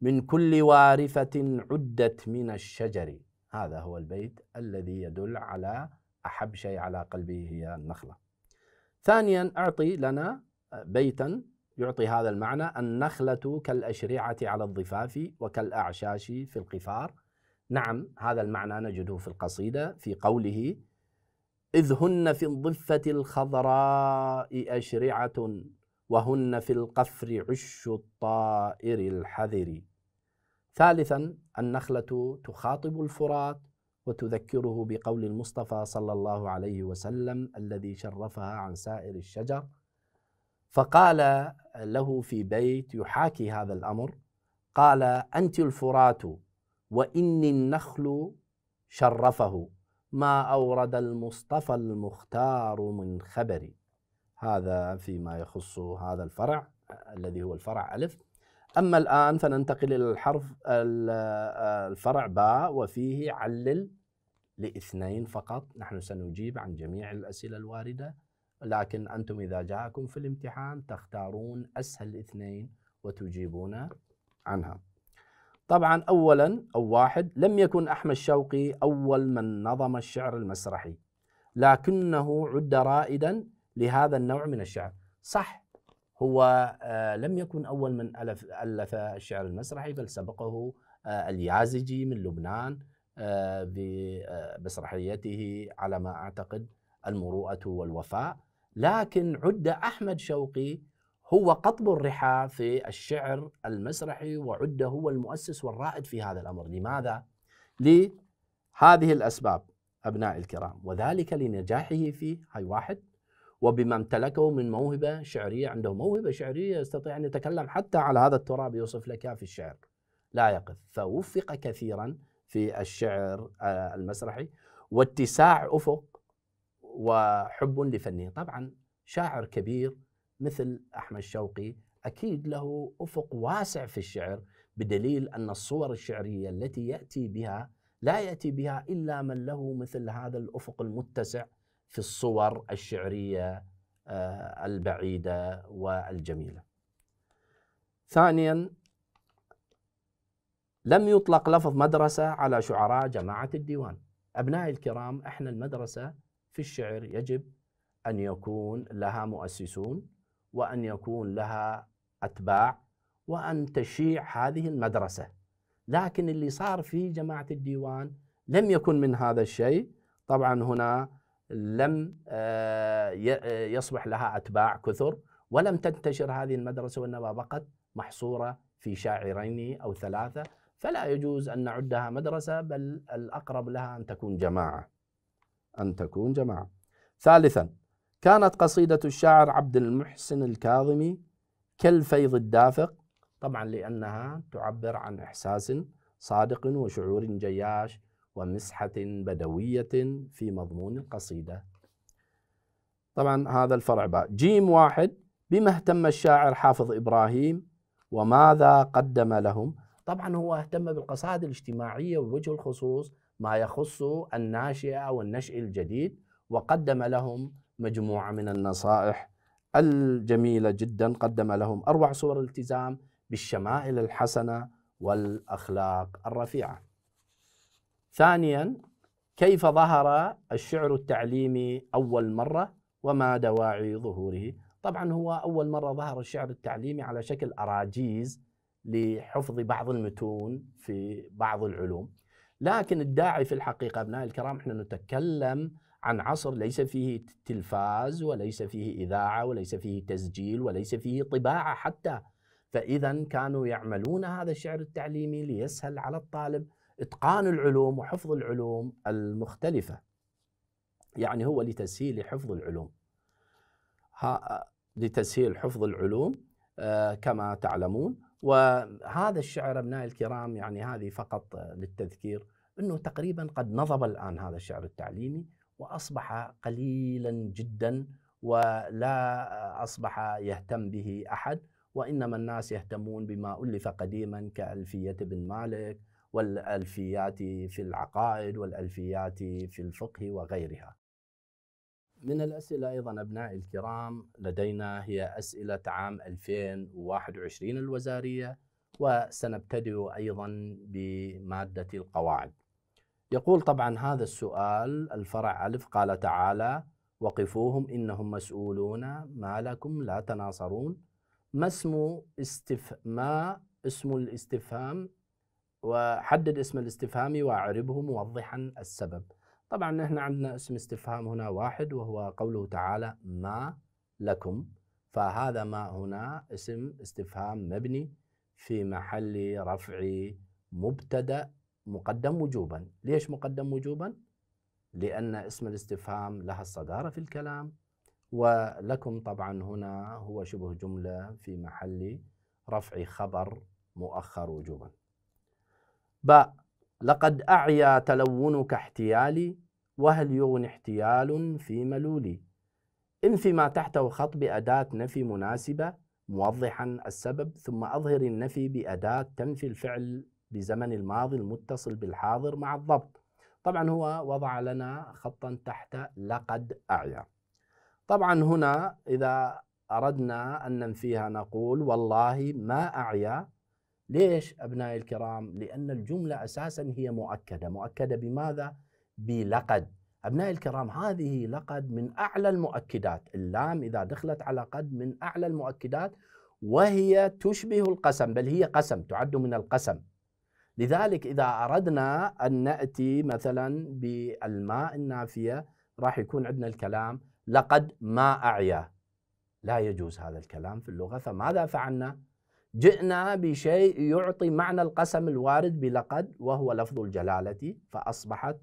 من كل وارفة عدت من الشجر هذا هو البيت الذي يدل على أحب شيء على قلبه هي النخلة ثانيا أعطي لنا آه، بيتا يعطي هذا المعنى النخلة كالأشرعة على الضفاف وكالأعشاش في القفار نعم هذا المعنى نجده في القصيدة في قوله إذ هن في الضفة الخضراء أشرعة وهن في القفر عش الطائر الحذر ثالثا النخلة تخاطب الفرات وتذكره بقول المصطفى صلى الله عليه وسلم الذي شرفها عن سائر الشجر فقال له في بيت يحاكي هذا الامر قال انت الفرات واني النخل شرفه ما أورد المصطفى المختار من خبر هذا فيما يخص هذا الفرع الذي هو الفرع ألف أما الآن فننتقل إلى الحرف الفرع باء وفيه علل لاثنين فقط نحن سنجيب عن جميع الأسئلة الواردة لكن أنتم إذا جاءكم في الامتحان تختارون أسهل اثنين وتجيبون عنها طبعا أولا أو واحد لم يكن أحمد شوقي أول من نظم الشعر المسرحي لكنه عد رائدا لهذا النوع من الشعر صح هو آه، لم يكن أول من ألف, ألف الشعر المسرحي بل سبقه آه، اليازجي من لبنان آه، بمسرحيته على ما أعتقد المروءة والوفاء لكن عد أحمد شوقي هو قطب الرحى في الشعر المسرحي وعد هو المؤسس والرائد في هذا الأمر لماذا؟ لهذه الأسباب أبناء الكرام وذلك لنجاحه فيه هاي واحد وبما امتلكه من موهبة شعرية عنده موهبة شعرية يستطيع أن يتكلم حتى على هذا التراب يوصف لك في الشعر لا يقف فوفق كثيرا في الشعر آه، المسرحي واتساع أفق وحب لفنه طبعا شاعر كبير مثل احمد شوقي اكيد له افق واسع في الشعر بدليل ان الصور الشعريه التي ياتي بها لا ياتي بها الا من له مثل هذا الافق المتسع في الصور الشعريه آه، البعيده والجميله. ثانيا لم يطلق لفظ مدرسه على شعراء جماعه الديوان. ابنائي الكرام احنا المدرسه في الشعر يجب ان يكون لها مؤسسون وأن يكون لها أتباع وأن تشيع هذه المدرسة لكن اللي صار في جماعة الديوان لم يكن من هذا الشيء طبعا هنا لم آه، آه، يصبح لها أتباع كثر ولم تنتشر هذه المدرسة وإنما بقت محصورة في شاعرين أو ثلاثة فلا يجوز أن نعدها مدرسة بل الأقرب لها أن تكون جماعة أن تكون جماعة ثالثا كانت قصيدة الشاعر عبد المحسن الكاظمي كالفيض الدافق طبعا لأنها تعبر عن إحساس صادق وشعور جياش ومسحة بدوية في مضمون القصيدة طبعا هذا الفرع باء جيم واحد بما اهتم الشاعر حافظ إبراهيم وماذا قدم لهم طبعا هو اهتم بالقصائد الاجتماعية وبوجه الخصوص ما يخص الناشئة والنشئ الجديد وقدم لهم مجموعة من النصائح الجميلة جدا قدم لهم أربع صور التزام بالشمائل الحسنة والأخلاق الرفيعة ثانيا كيف ظهر الشعر التعليمي أول مرة وما دواعي ظهوره طبعا هو أول مرة ظهر الشعر التعليمي على شكل أراجيز لحفظ بعض المتون في بعض العلوم لكن الداعي في الحقيقة أبنائي الكرام احنا نتكلم عن عصر ليس فيه تلفاز وليس فيه إذاعة وليس فيه تسجيل وليس فيه طباعة حتى فإذا كانوا يعملون هذا الشعر التعليمي ليسهل على الطالب إتقان العلوم وحفظ العلوم المختلفة يعني هو لتسهيل حفظ العلوم لتسهيل حفظ العلوم آه، كما تعلمون وهذا الشعر ابنائي الكرام يعني هذه فقط للتذكير انه تقريبا قد نضب الان هذا الشعر التعليمي واصبح قليلا جدا ولا اصبح يهتم به احد وانما الناس يهتمون بما الف قديما كالفيه بن مالك والالفيات في العقائد والالفيات في الفقه وغيرها. من الاسئله ايضا ابنائي الكرام لدينا هي اسئله عام 2021 الوزاريه وسنبتدئ ايضا بماده القواعد. يقول طبعا هذا السؤال الفرع ألف قال تعالى وقفوهم إنهم مسؤولون ما لكم لا تناصرون ما اسم استف... ما اسم الاستفهام وحدد اسم الاستفهام واعربه موضحا السبب طبعا نحن عندنا اسم استفهام هنا واحد وهو قوله تعالى ما لكم فهذا ما هنا اسم استفهام مبني في محل رفع مبتدا مقدم وجوبا ليش مقدم وجوبا لأن اسم الاستفهام لها الصدارة في الكلام ولكم طبعا هنا هو شبه جملة في محل رفع خبر مؤخر وجوبا باء لقد أعيا تلونك احتيالي وهل يغني احتيال في ملولي إن فيما تحته خط بأداة نفي مناسبة موضحا السبب ثم أظهر النفي بأداة تنفي الفعل بزمن الماضي المتصل بالحاضر مع الضبط طبعا هو وضع لنا خطا تحت لقد أعيا طبعا هنا إذا أردنا أن ننفيها نقول والله ما أعيا ليش أبنائي الكرام لأن الجملة أساسا هي مؤكدة مؤكدة بماذا؟ بلقد أبنائي الكرام هذه لقد من أعلى المؤكدات اللام إذا دخلت على قد من أعلى المؤكدات وهي تشبه القسم بل هي قسم تعد من القسم لذلك إذا أردنا أن نأتي مثلا بالماء النافية راح يكون عندنا الكلام لقد ما أعيا لا يجوز هذا الكلام في اللغة فماذا فعلنا؟ جئنا بشيء يعطي معنى القسم الوارد بلقد وهو لفظ الجلالة فأصبحت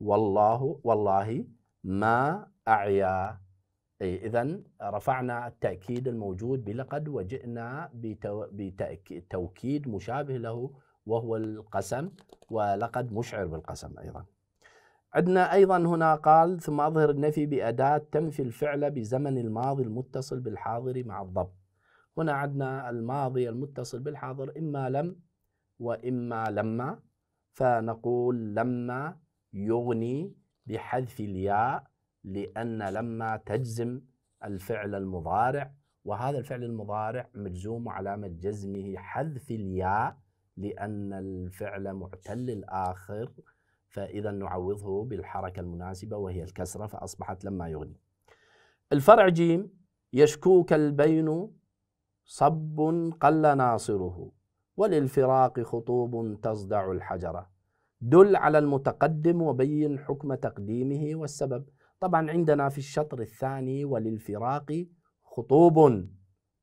والله والله ما أعيا أي إذا رفعنا التأكيد الموجود بلقد وجئنا بتوكيد مشابه له وهو القسم ولقد مشعر بالقسم أيضا عندنا أيضا هنا قال ثم أظهر النفي بأداة تنفي الفعل بزمن الماضي المتصل بالحاضر مع الضب هنا عندنا الماضي المتصل بالحاضر إما لم وإما لما فنقول لما يغني بحذف الياء لأن لما تجزم الفعل المضارع وهذا الفعل المضارع مجزوم علامة جزمه حذف الياء لأن الفعل معتل الآخر فإذا نعوضه بالحركة المناسبة وهي الكسرة فأصبحت لما يغني الفرع جيم يشكوك البين صب قل ناصره وللفراق خطوب تصدع الحجرة دل على المتقدم وبين حكم تقديمه والسبب طبعا عندنا في الشطر الثاني وللفراق خطوب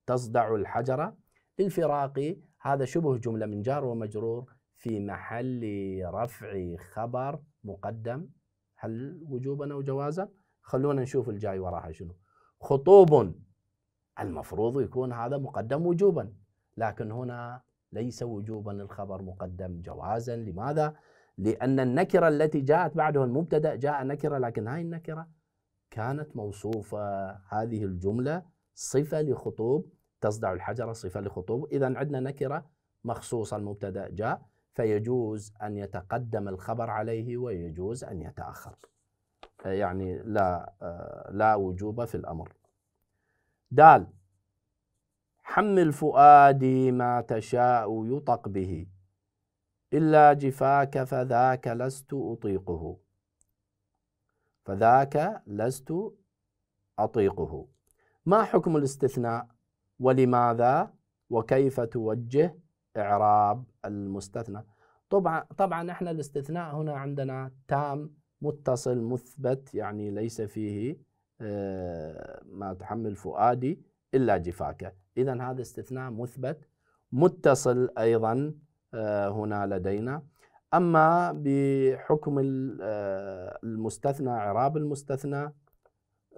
تصدع الحجرة للفراق هذا شبه جملة من جار ومجرور في محل رفع خبر مقدم هل وجوبا أو جوازا خلونا نشوف الجاي وراها شنو خطوب المفروض يكون هذا مقدم وجوبا لكن هنا ليس وجوبا الخبر مقدم جوازا لماذا؟ لأن النكرة التي جاءت بعده المبتدأ جاء نكرة لكن هاي النكرة كانت موصوفة هذه الجملة صفة لخطوب تصدع الحجر صفة لخطوب إذا عندنا نكرة مخصوصة المبتدأ جاء فيجوز أن يتقدم الخبر عليه ويجوز أن يتأخر يعني لا آه، لا وجوب في الأمر دال حمل فؤادي ما تشاء يطق به إلا جفاك فذاك لست أطيقه فذاك لست أطيقه ما حكم الاستثناء ولماذا وكيف توجه إعراب المستثنى طبعا طبعا احنا الاستثناء هنا عندنا تام متصل مثبت يعني ليس فيه آه، ما تحمل فؤادي إلا جفاكه إذا هذا استثناء مثبت متصل أيضا آه، هنا لدينا أما بحكم آه، المستثنى إعراب المستثنى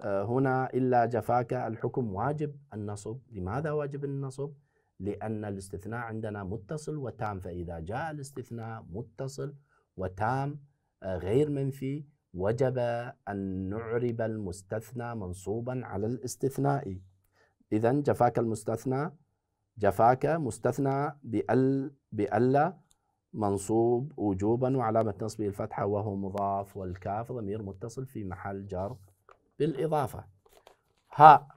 آه، هنا إلا جفاك الحكم واجب النصب لماذا واجب النصب؟ لأن الاستثناء عندنا متصل وتام فإذا جاء الاستثناء متصل وتام آه، غير منفي وجب أن نعرب المستثنى منصوبا على الاستثناء إذا جفاك المستثنى جفاك مستثنى بأل بألا منصوب وجوبا وعلامة نصبه الفتحة وهو مضاف والكاف ضمير متصل في محل جر بالإضافة ها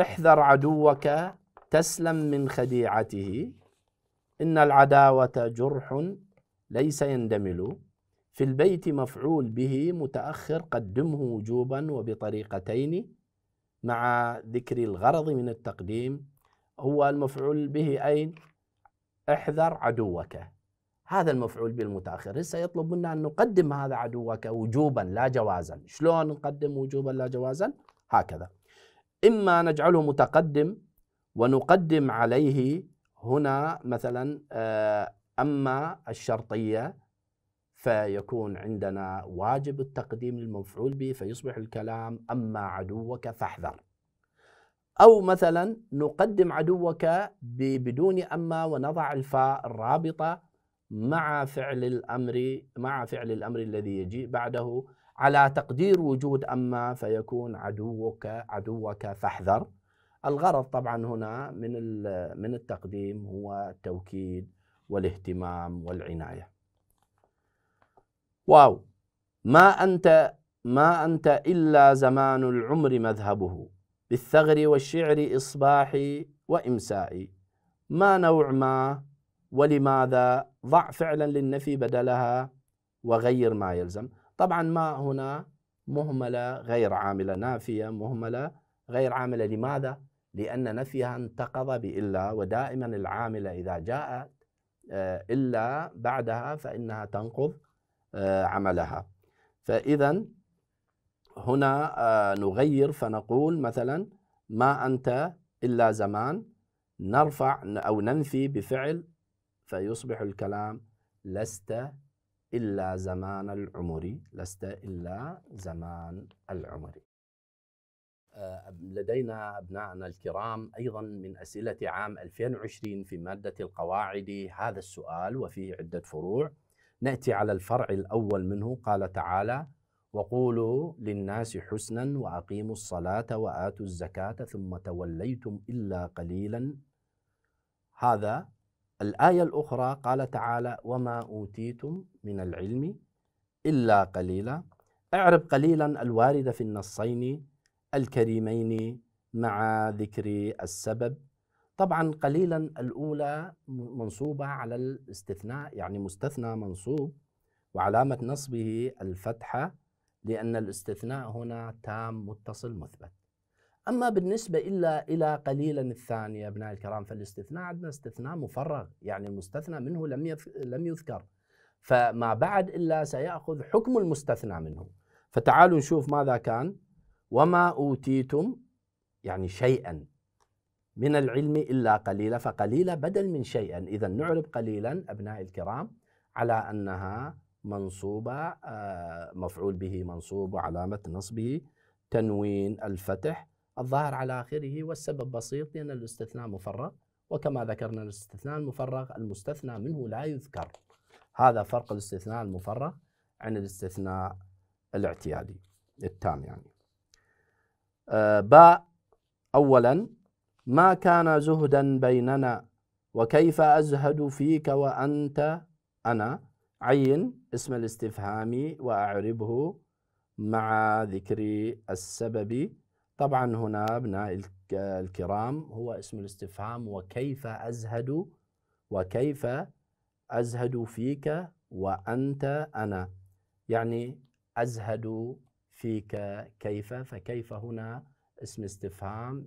احذر عدوك تسلم من خديعته إن العداوة جرح ليس يندمل في البيت مفعول به متأخر قدمه وجوبا وبطريقتين مع ذكر الغرض من التقديم هو المفعول به أين احذر عدوك هذا المفعول به المتاخر هسه يطلب منا ان نقدم هذا عدوك وجوبا لا جوازا شلون نقدم وجوبا لا جوازا هكذا اما نجعله متقدم ونقدم عليه هنا مثلا آه، اما الشرطيه فيكون عندنا واجب التقديم للمفعول به فيصبح الكلام اما عدوك فاحذر أو مثلا نقدم عدوك بدون أما ونضع الفاء الرابطة مع فعل الامر مع فعل الامر الذي يجي بعده على تقدير وجود اما فيكون عدوك عدوك فاحذر الغرض طبعا هنا من من التقديم هو التوكيد والاهتمام والعنايه واو ما انت ما انت الا زمان العمر مذهبه بالثغر والشعر اصباحي وامسائي ما نوع ما ولماذا ضع فعلا للنفي بدلها وغير ما يلزم طبعا ما هنا مهملة غير عاملة نافية مهملة غير عاملة لماذا؟ لأن نفيها انتقض بإلا ودائما العاملة إذا جاءت آه، إلا بعدها فإنها تنقض آه، عملها فإذا هنا آه، نغير فنقول مثلا ما أنت إلا زمان نرفع أو ننفي بفعل فيصبح الكلام لست إلا زمان العمر لست إلا زمان العمر آه، لدينا أبنائنا الكرام أيضا من أسئلة عام 2020 في مادة القواعد هذا السؤال وفيه عدة فروع نأتي على الفرع الأول منه قال تعالى وقولوا للناس حسنا وأقيموا الصلاة وآتوا الزكاة ثم توليتم إلا قليلا هذا الآية الأخرى قال تعالى وما أوتيتم من العلم إلا قليلا اعرب قليلا الواردة في النصين الكريمين مع ذكر السبب طبعا قليلا الأولى منصوبة على الاستثناء يعني مستثنى منصوب وعلامة نصبه الفتحة لأن الاستثناء هنا تام متصل مثبت أما بالنسبة إلا إلى قليلا الثاني يا ابنائي الكرام فالاستثناء عندنا استثناء مفرغ يعني المستثنى منه لم لم يذكر فما بعد إلا سيأخذ حكم المستثنى منه فتعالوا نشوف ماذا كان وما أوتيتم يعني شيئا من العلم إلا قليلا فقليلا بدل من شيئا إذا نعرب قليلا ابنائي الكرام على أنها منصوبة آه، مفعول به منصوب وعلامة نصبه تنوين الفتح الظاهر على آخره والسبب بسيط لأن الاستثناء مفرغ وكما ذكرنا الاستثناء المفرغ المستثنى منه لا يذكر هذا فرق الاستثناء المفرغ عن الاستثناء الاعتيادي التام يعني آه، باء أولا ما كان زهدا بيننا وكيف أزهد فيك وأنت أنا عين اسم الاستفهام وأعربه مع ذكر السبب طبعا هنا أبناء الكرام هو اسم الاستفهام وكيف أزهد وكيف أزهد فيك وأنت أنا يعني أزهد فيك كيف فكيف هنا اسم استفهام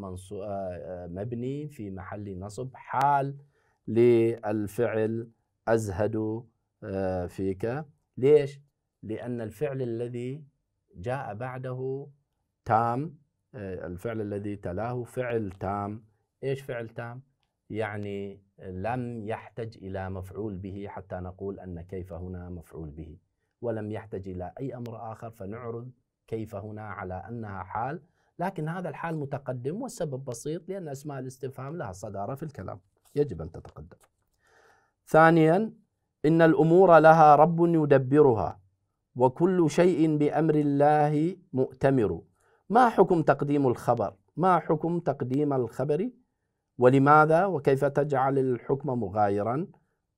آه، آه، مبني في محل نصب حال للفعل أزهد آه، فيك ليش؟ لأن الفعل الذي جاء بعده تام آه، الفعل الذي تلاه فعل تام ايش فعل تام يعني لم يحتج الى مفعول به حتى نقول ان كيف هنا مفعول به ولم يحتج الى اي امر اخر فنعرض كيف هنا على انها حال لكن هذا الحال متقدم والسبب بسيط لان اسماء الاستفهام لها صداره في الكلام يجب ان تتقدم ثانيا ان الامور لها رب يدبرها وكل شيء بامر الله مؤتمر ما حكم تقديم الخبر ما حكم تقديم الخبر ولماذا وكيف تجعل الحكم مغايرا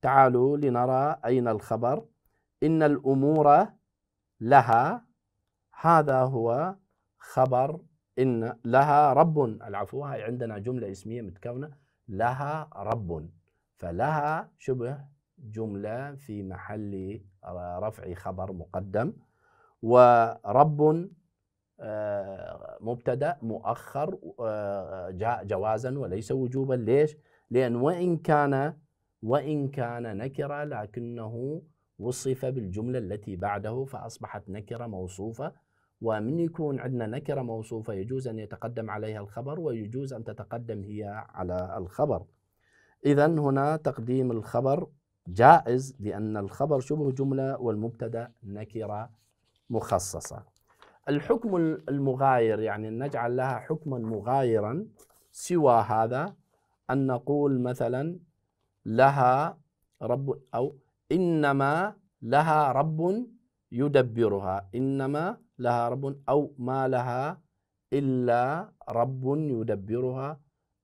تعالوا لنرى أين الخبر إن الأمور لها هذا هو خبر إن لها رب العفو هاي عندنا جملة اسمية متكونة لها رب فلها شبه جملة في محل رفع خبر مقدم ورب آه، مبتدا مؤخر آه، جاء جوازا وليس وجوبا ليش؟ لأن وإن كان وإن كان نكرة لكنه وصف بالجملة التي بعده فأصبحت نكرة موصوفة ومن يكون عندنا نكرة موصوفة يجوز أن يتقدم عليها الخبر ويجوز أن تتقدم هي على الخبر إذا هنا تقديم الخبر جائز لأن الخبر شبه جملة والمبتدأ نكرة مخصصة الحكم المغاير يعني نجعل لها حكما مغايرا سوى هذا أن نقول مثلا لها رب أو إنما لها رب يدبرها إنما لها رب أو ما لها إلا رب يدبرها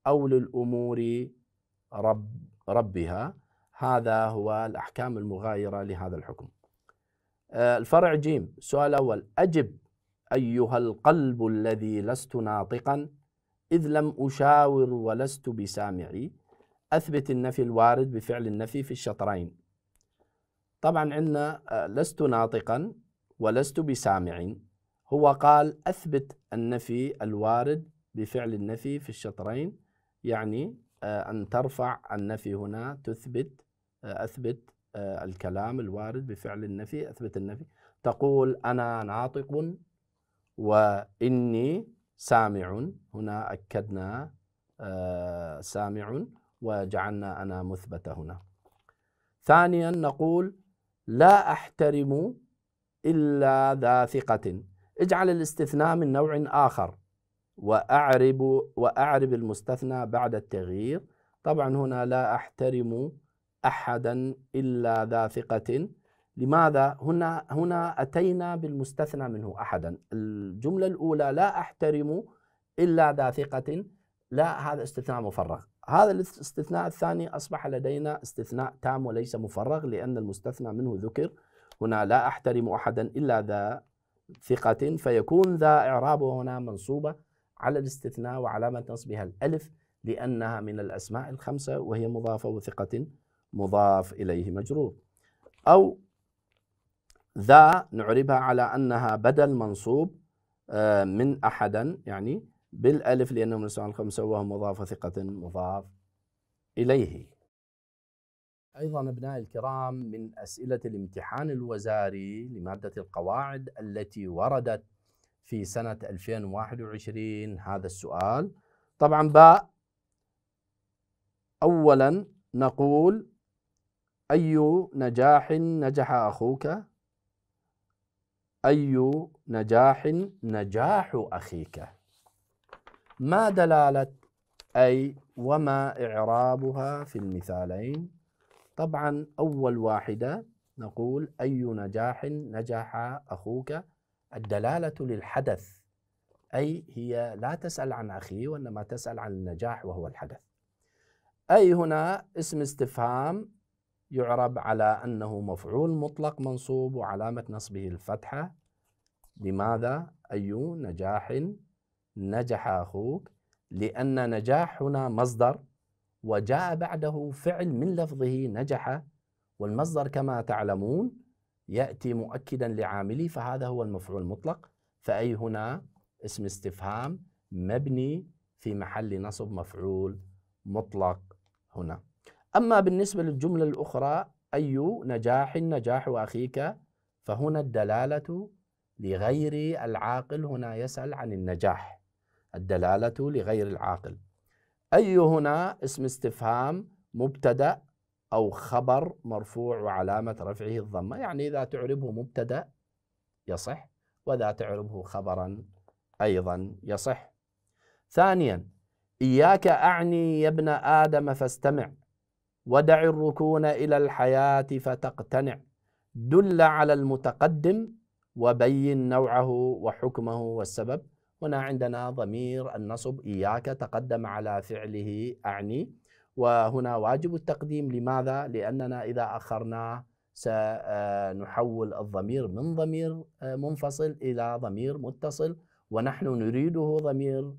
أو للأمور رب ربها هذا هو الأحكام المغايرة لهذا الحكم آه، الفرع جيم السؤال الأول أجب أيها القلب الذي لست ناطقا إذ لم أشاور ولست بسامعي أثبت النفي الوارد بفعل النفي في الشطرين طبعا عندنا آه، لست ناطقا ولست بسامع هو قال أثبت النفي الوارد بفعل النفي في الشطرين يعني آه، أن ترفع النفي هنا تثبت آه، أثبت الكلام الوارد بفعل النفي أثبت النفي تقول أنا ناطق وإني سامع هنا أكدنا آه، سامع وجعلنا أنا مثبتة هنا ثانيا نقول لا أحترم إلا ذا ثقة اجعل الاستثناء من نوع آخر وأعرب وأعرب المستثنى بعد التغيير طبعا هنا لا أحترم أحدا إلا ذا ثقة لماذا هنا هنا اتينا بالمستثنى منه احدا الجمله الاولى لا احترم الا ذا ثقه لا هذا استثناء مفرغ هذا الاستثناء الثاني اصبح لدينا استثناء تام وليس مفرغ لان المستثنى منه ذكر هنا لا احترم احدا الا ذا ثقه فيكون ذا اعرابه هنا منصوبه على الاستثناء وعلامه نصبها الالف لانها من الاسماء الخمسه وهي مضافه وثقه مضاف اليه مجرور او ذا نعربها على أنها بدل منصوب آه، من أحدا يعني بالألف لأنه من السؤال الخمسة وهو مضاف ثقة مضاف إليه أيضا أبنائي الكرام من أسئلة الامتحان الوزاري لمادة القواعد التي وردت في سنة 2021 هذا السؤال طبعا باء أولا نقول أي نجاح نجح أخوك أي نجاح نجاح أخيك ما دلالة أي وما إعرابها في المثالين طبعا أول واحدة نقول أي نجاح نجح أخوك الدلالة للحدث أي هي لا تسأل عن أخي وإنما تسأل عن النجاح وهو الحدث أي هنا اسم استفهام يعرب على أنه مفعول مطلق منصوب وعلامة نصبه الفتحة لماذا أي نجاح نجح أخوك لأن نجاح هنا مصدر وجاء بعده فعل من لفظه نجح والمصدر كما تعلمون يأتي مؤكدا لعامله فهذا هو المفعول المطلق فأي هنا اسم استفهام مبني في محل نصب مفعول مطلق هنا أما بالنسبة للجملة الأخرى أي نجاح نجاح أخيك فهنا الدلالة لغير العاقل هنا يسأل عن النجاح الدلالة لغير العاقل أي هنا اسم استفهام مبتدأ أو خبر مرفوع وعلامة رفعه الضمة يعني إذا تعربه مبتدأ يصح وإذا تعربه خبرا أيضا يصح ثانيا إياك أعني يا ابن آدم فاستمع ودع الركون إلى الحياة فتقتنع دل على المتقدم وبين نوعه وحكمه والسبب هنا عندنا ضمير النصب إياك تقدم على فعله أعني وهنا واجب التقديم لماذا؟ لأننا إذا أخرناه سنحول الضمير من ضمير منفصل إلى ضمير متصل ونحن نريده ضمير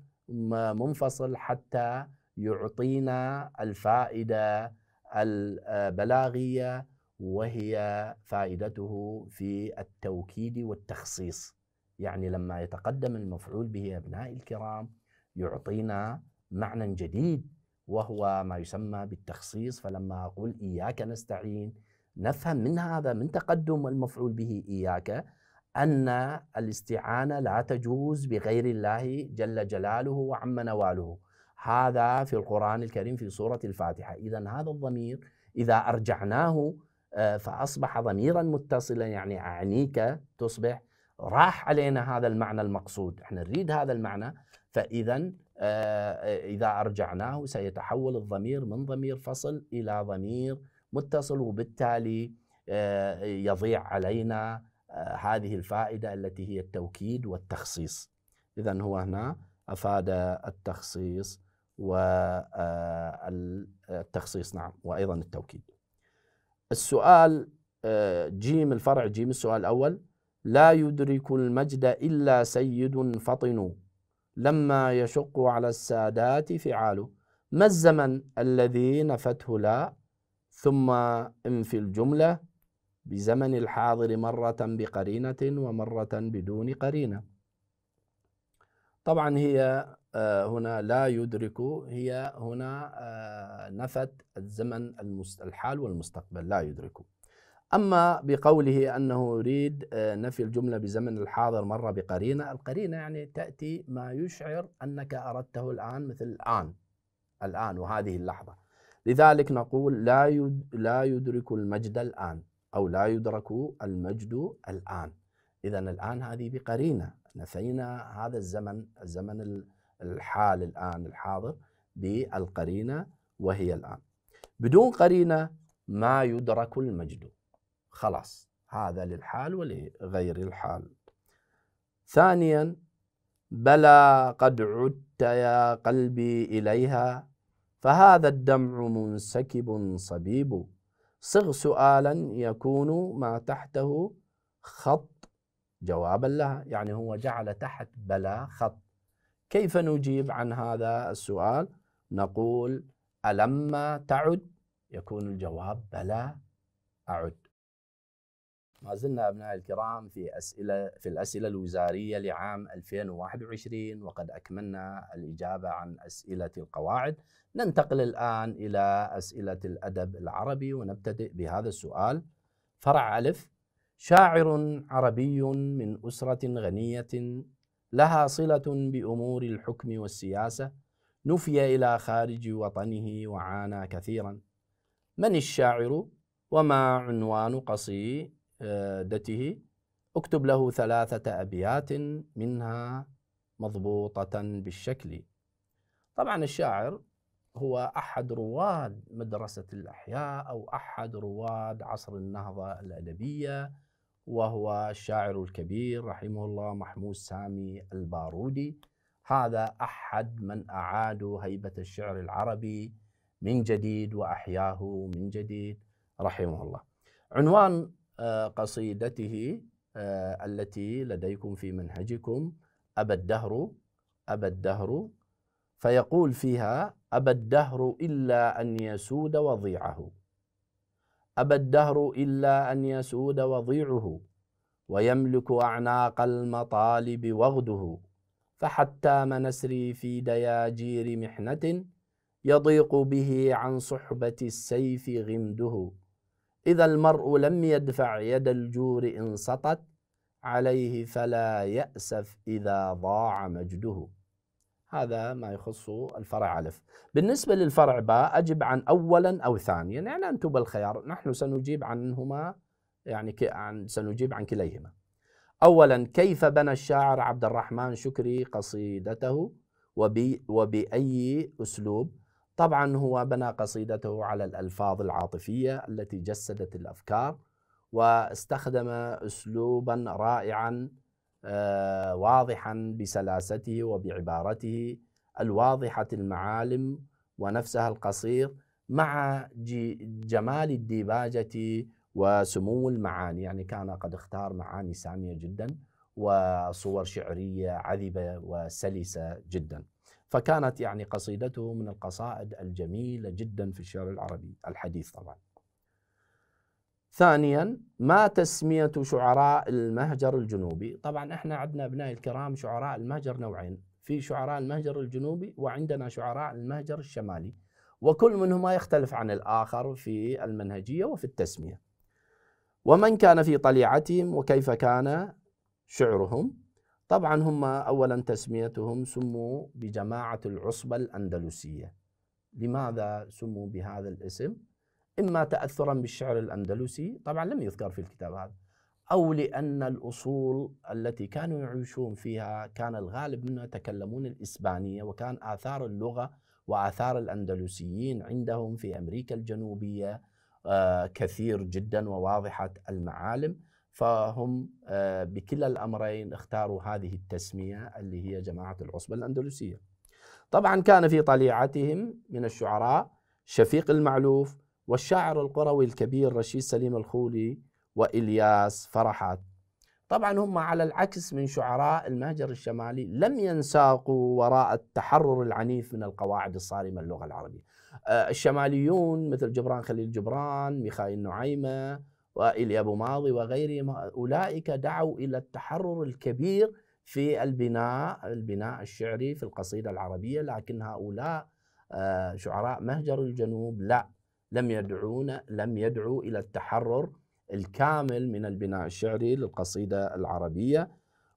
منفصل حتى يعطينا الفائده البلاغيه وهي فائدته في التوكيد والتخصيص يعني لما يتقدم المفعول به ابنائي الكرام يعطينا معنى جديد وهو ما يسمى بالتخصيص فلما اقول اياك نستعين نفهم من هذا من تقدم المفعول به اياك ان الاستعانه لا تجوز بغير الله جل جلاله وعم نواله هذا في القرآن الكريم في سورة الفاتحة إذا هذا الضمير إذا أرجعناه آه، فأصبح ضميرا متصلا يعني أعنيك تصبح راح علينا هذا المعنى المقصود احنا نريد هذا المعنى فإذا آه، آه، إذا أرجعناه سيتحول الضمير من ضمير فصل إلى ضمير متصل وبالتالي يضيع علينا هذه الفائدة التي هي التوكيد والتخصيص إذا هو هنا أفاد التخصيص والتخصيص آه، نعم وأيضا التوكيد السؤال آه، جيم الفرع جيم السؤال الأول لا يدرك المجد إلا سيد فطن لما يشق على السادات فعاله ما الزمن الذي نفته لا ثم إن في الجملة بزمن الحاضر مرة بقرينة ومرة بدون قرينة طبعا هي آه، هنا لا يدرك هي هنا آه، نفت الزمن الحال والمستقبل لا يدرك أما بقوله أنه يريد آه، نفي الجملة بزمن الحاضر مرة بقرينة القرينة يعني تأتي ما يشعر أنك أردته الآن مثل الآن الآن وهذه اللحظة لذلك نقول لا لا يدرك المجد الآن أو لا يدرك المجد الآن إذا الآن هذه بقرينة نفينا هذا الزمن الزمن الحال الآن الحاضر بالقرينة وهي الآن بدون قرينة ما يدرك المجد خلاص هذا للحال ولغير الحال ثانيا بلى قد عدت يا قلبي إليها فهذا الدمع منسكب صبيب صغ سؤالا يكون ما تحته خط جوابا لها يعني هو جعل تحت بلا خط كيف نجيب عن هذا السؤال نقول ألما تعد يكون الجواب بلى أعد ما زلنا أبنائي الكرام في أسئلة في الأسئلة الوزارية لعام 2021 وقد أكملنا الإجابة عن أسئلة القواعد ننتقل الآن إلى أسئلة الأدب العربي ونبتدئ بهذا السؤال فرع ألف شاعر عربي من أسرة غنية لها صلة بأمور الحكم والسياسة نفي إلى خارج وطنه وعانى كثيرا من الشاعر وما عنوان قصيدته اكتب له ثلاثة أبيات منها مضبوطة بالشكل طبعا الشاعر هو أحد رواد مدرسة الأحياء أو أحد رواد عصر النهضة الأدبية وهو الشاعر الكبير رحمه الله محمود سامي البارودي هذا أحد من أعادوا هيبة الشعر العربي من جديد وأحياه من جديد رحمه الله عنوان آه، قصيدته آه، التي لديكم في منهجكم أبى الدهر أبى الدهر فيقول فيها أبى الدهر إلا أن يسود وضيعه أبى الدهر إلا أن يسود وضيعه ويملك أعناق المطالب وغده فحتى منسري في دياجير محنة يضيق به عن صحبة السيف غمده إذا المرء لم يدفع يد الجور إن سطت عليه فلا يأسف إذا ضاع مجده هذا ما يخص الفرع ألف بالنسبة للفرع باء أجب عن أولا أو ثانيا يعني أنتم بالخيار نحن سنجيب عنهما يعني عن سنجيب عن كليهما أولا كيف بنى الشاعر عبد الرحمن شكري قصيدته وبي وبأي أسلوب طبعا هو بنى قصيدته على الألفاظ العاطفية التي جسدت الأفكار واستخدم أسلوبا رائعا آه، واضحا بسلاسته وبعبارته الواضحة المعالم ونفسها القصير مع جمال الديباجة وسمو المعاني يعني كان قد اختار معاني سامية جدا وصور شعرية عذبة وسلسة جدا فكانت يعني قصيدته من القصائد الجميلة جدا في الشعر العربي الحديث طبعا ثانيا ما تسمية شعراء المهجر الجنوبي طبعا احنا عندنا أبناء الكرام شعراء المهجر نوعين في شعراء المهجر الجنوبي وعندنا شعراء المهجر الشمالي وكل منهما يختلف عن الآخر في المنهجية وفي التسمية ومن كان في طليعتهم وكيف كان شعرهم طبعا هم أولا تسميتهم سموا بجماعة العصبة الأندلسية لماذا سموا بهذا الاسم؟ إما تأثرا بالشعر الأندلسي طبعا لم يذكر في الكتاب هذا أو لأن الأصول التي كانوا يعيشون فيها كان الغالب منها يتكلمون الإسبانية وكان آثار اللغة وآثار الأندلسيين عندهم في أمريكا الجنوبية آه، كثير جدا وواضحة المعالم فهم آه، بكلا الأمرين اختاروا هذه التسمية اللي هي جماعة العصبة الأندلسية طبعا كان في طليعتهم من الشعراء شفيق المعلوف والشاعر القروي الكبير رشيد سليم الخولي وإلياس فرحات طبعا هم على العكس من شعراء المهجر الشمالي لم ينساقوا وراء التحرر العنيف من القواعد الصارمة اللغة العربية آه، الشماليون مثل جبران خليل جبران ميخائيل نعيمة وإلي أبو ماضي وغيرهم أولئك دعوا إلى التحرر الكبير في البناء البناء الشعري في القصيدة العربية لكن هؤلاء آه، شعراء مهجر الجنوب لا لم يدعون لم يدعوا إلى التحرر الكامل من البناء الشعري للقصيدة العربية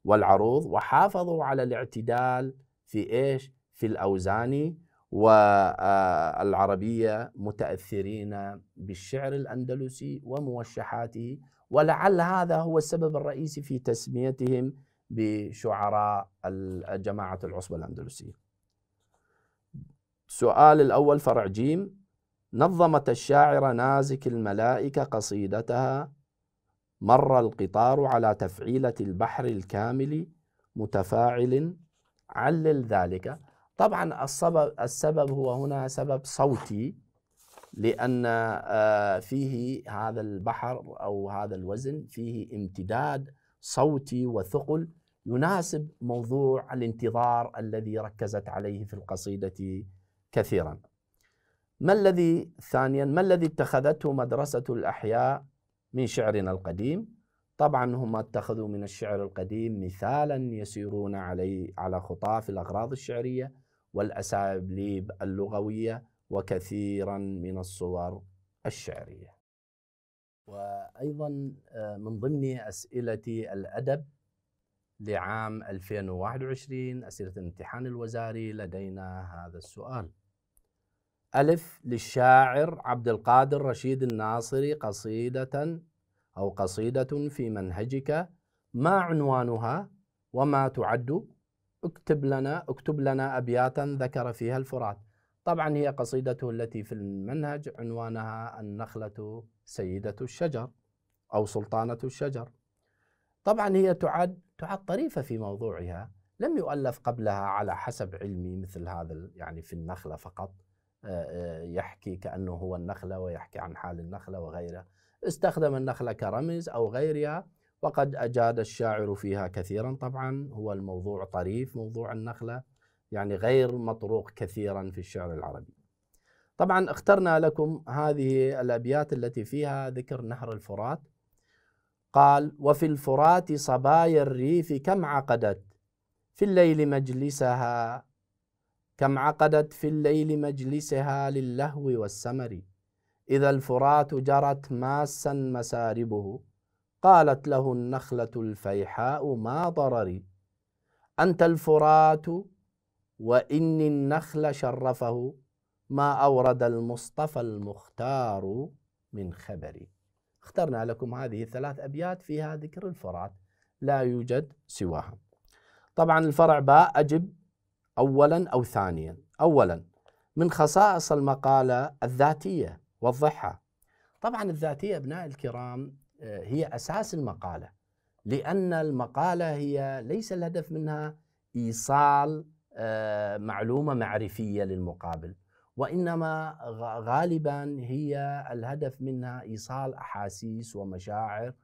والعروض وحافظوا على الاعتدال في إيش في الأوزان والعربية آه، متأثرين بالشعر الأندلسي وموشحاته ولعل هذا هو السبب الرئيسي في تسميتهم بشعراء جماعة العصبة الأندلسية السؤال الأول فرع جيم نظمت الشاعرة نازك الملائكة قصيدتها مر القطار على تفعيلة البحر الكامل متفاعل علل ذلك طبعا السبب, السبب هو هنا سبب صوتي لأن آه، فيه هذا البحر أو هذا الوزن فيه امتداد صوتي وثقل يناسب موضوع الانتظار الذي ركزت عليه في القصيدة كثيرا ما الذي ثانيا ما الذي اتخذته مدرسة الأحياء من شعرنا القديم طبعا هم اتخذوا من الشعر القديم مثالا يسيرون عليه على خطاه في الأغراض الشعرية والأساليب اللغوية وكثيرا من الصور الشعرية وأيضا آه، من ضمن أسئلة الأدب لعام 2021 أسئلة الامتحان الوزاري لدينا هذا السؤال ألف للشاعر عبد القادر رشيد الناصري قصيدة أو قصيدة في منهجك ما عنوانها وما تعد اكتب لنا اكتب لنا أبياتا ذكر فيها الفرات طبعا هي قصيدته التي في المنهج عنوانها النخلة سيدة الشجر أو سلطانة الشجر طبعا هي تعد تعد طريفة في موضوعها لم يؤلف قبلها على حسب علمي مثل هذا يعني في النخلة فقط آه، آه، يحكي كأنه هو النخلة ويحكي عن حال النخلة وغيرها استخدم النخلة كرمز أو غيرها وقد أجاد الشاعر فيها كثيرا طبعا هو الموضوع طريف موضوع النخلة يعني غير مطروق كثيرا في الشعر العربي طبعا اخترنا لكم هذه الأبيات التي فيها ذكر نهر الفرات قال وفي الفرات صبايا الريف كم عقدت في الليل مجلسها كم عقدت في الليل مجلسها للهو والسمر إذا الفرات جرت ماسا مساربه قالت له النخلة الفيحاء ما ضرري أنت الفرات وإني النخل شرفه ما أورد المصطفى المختار من خبري اخترنا لكم هذه الثلاث أبيات فيها ذكر الفرات لا يوجد سواها طبعا الفرع باء أجب اولا او ثانيا اولا من خصائص المقاله الذاتيه وضحها طبعا الذاتيه ابنائي الكرام آه، هي اساس المقاله لان المقاله هي ليس الهدف منها ايصال آه، معلومه معرفيه للمقابل وانما غالبا هي الهدف منها ايصال احاسيس ومشاعر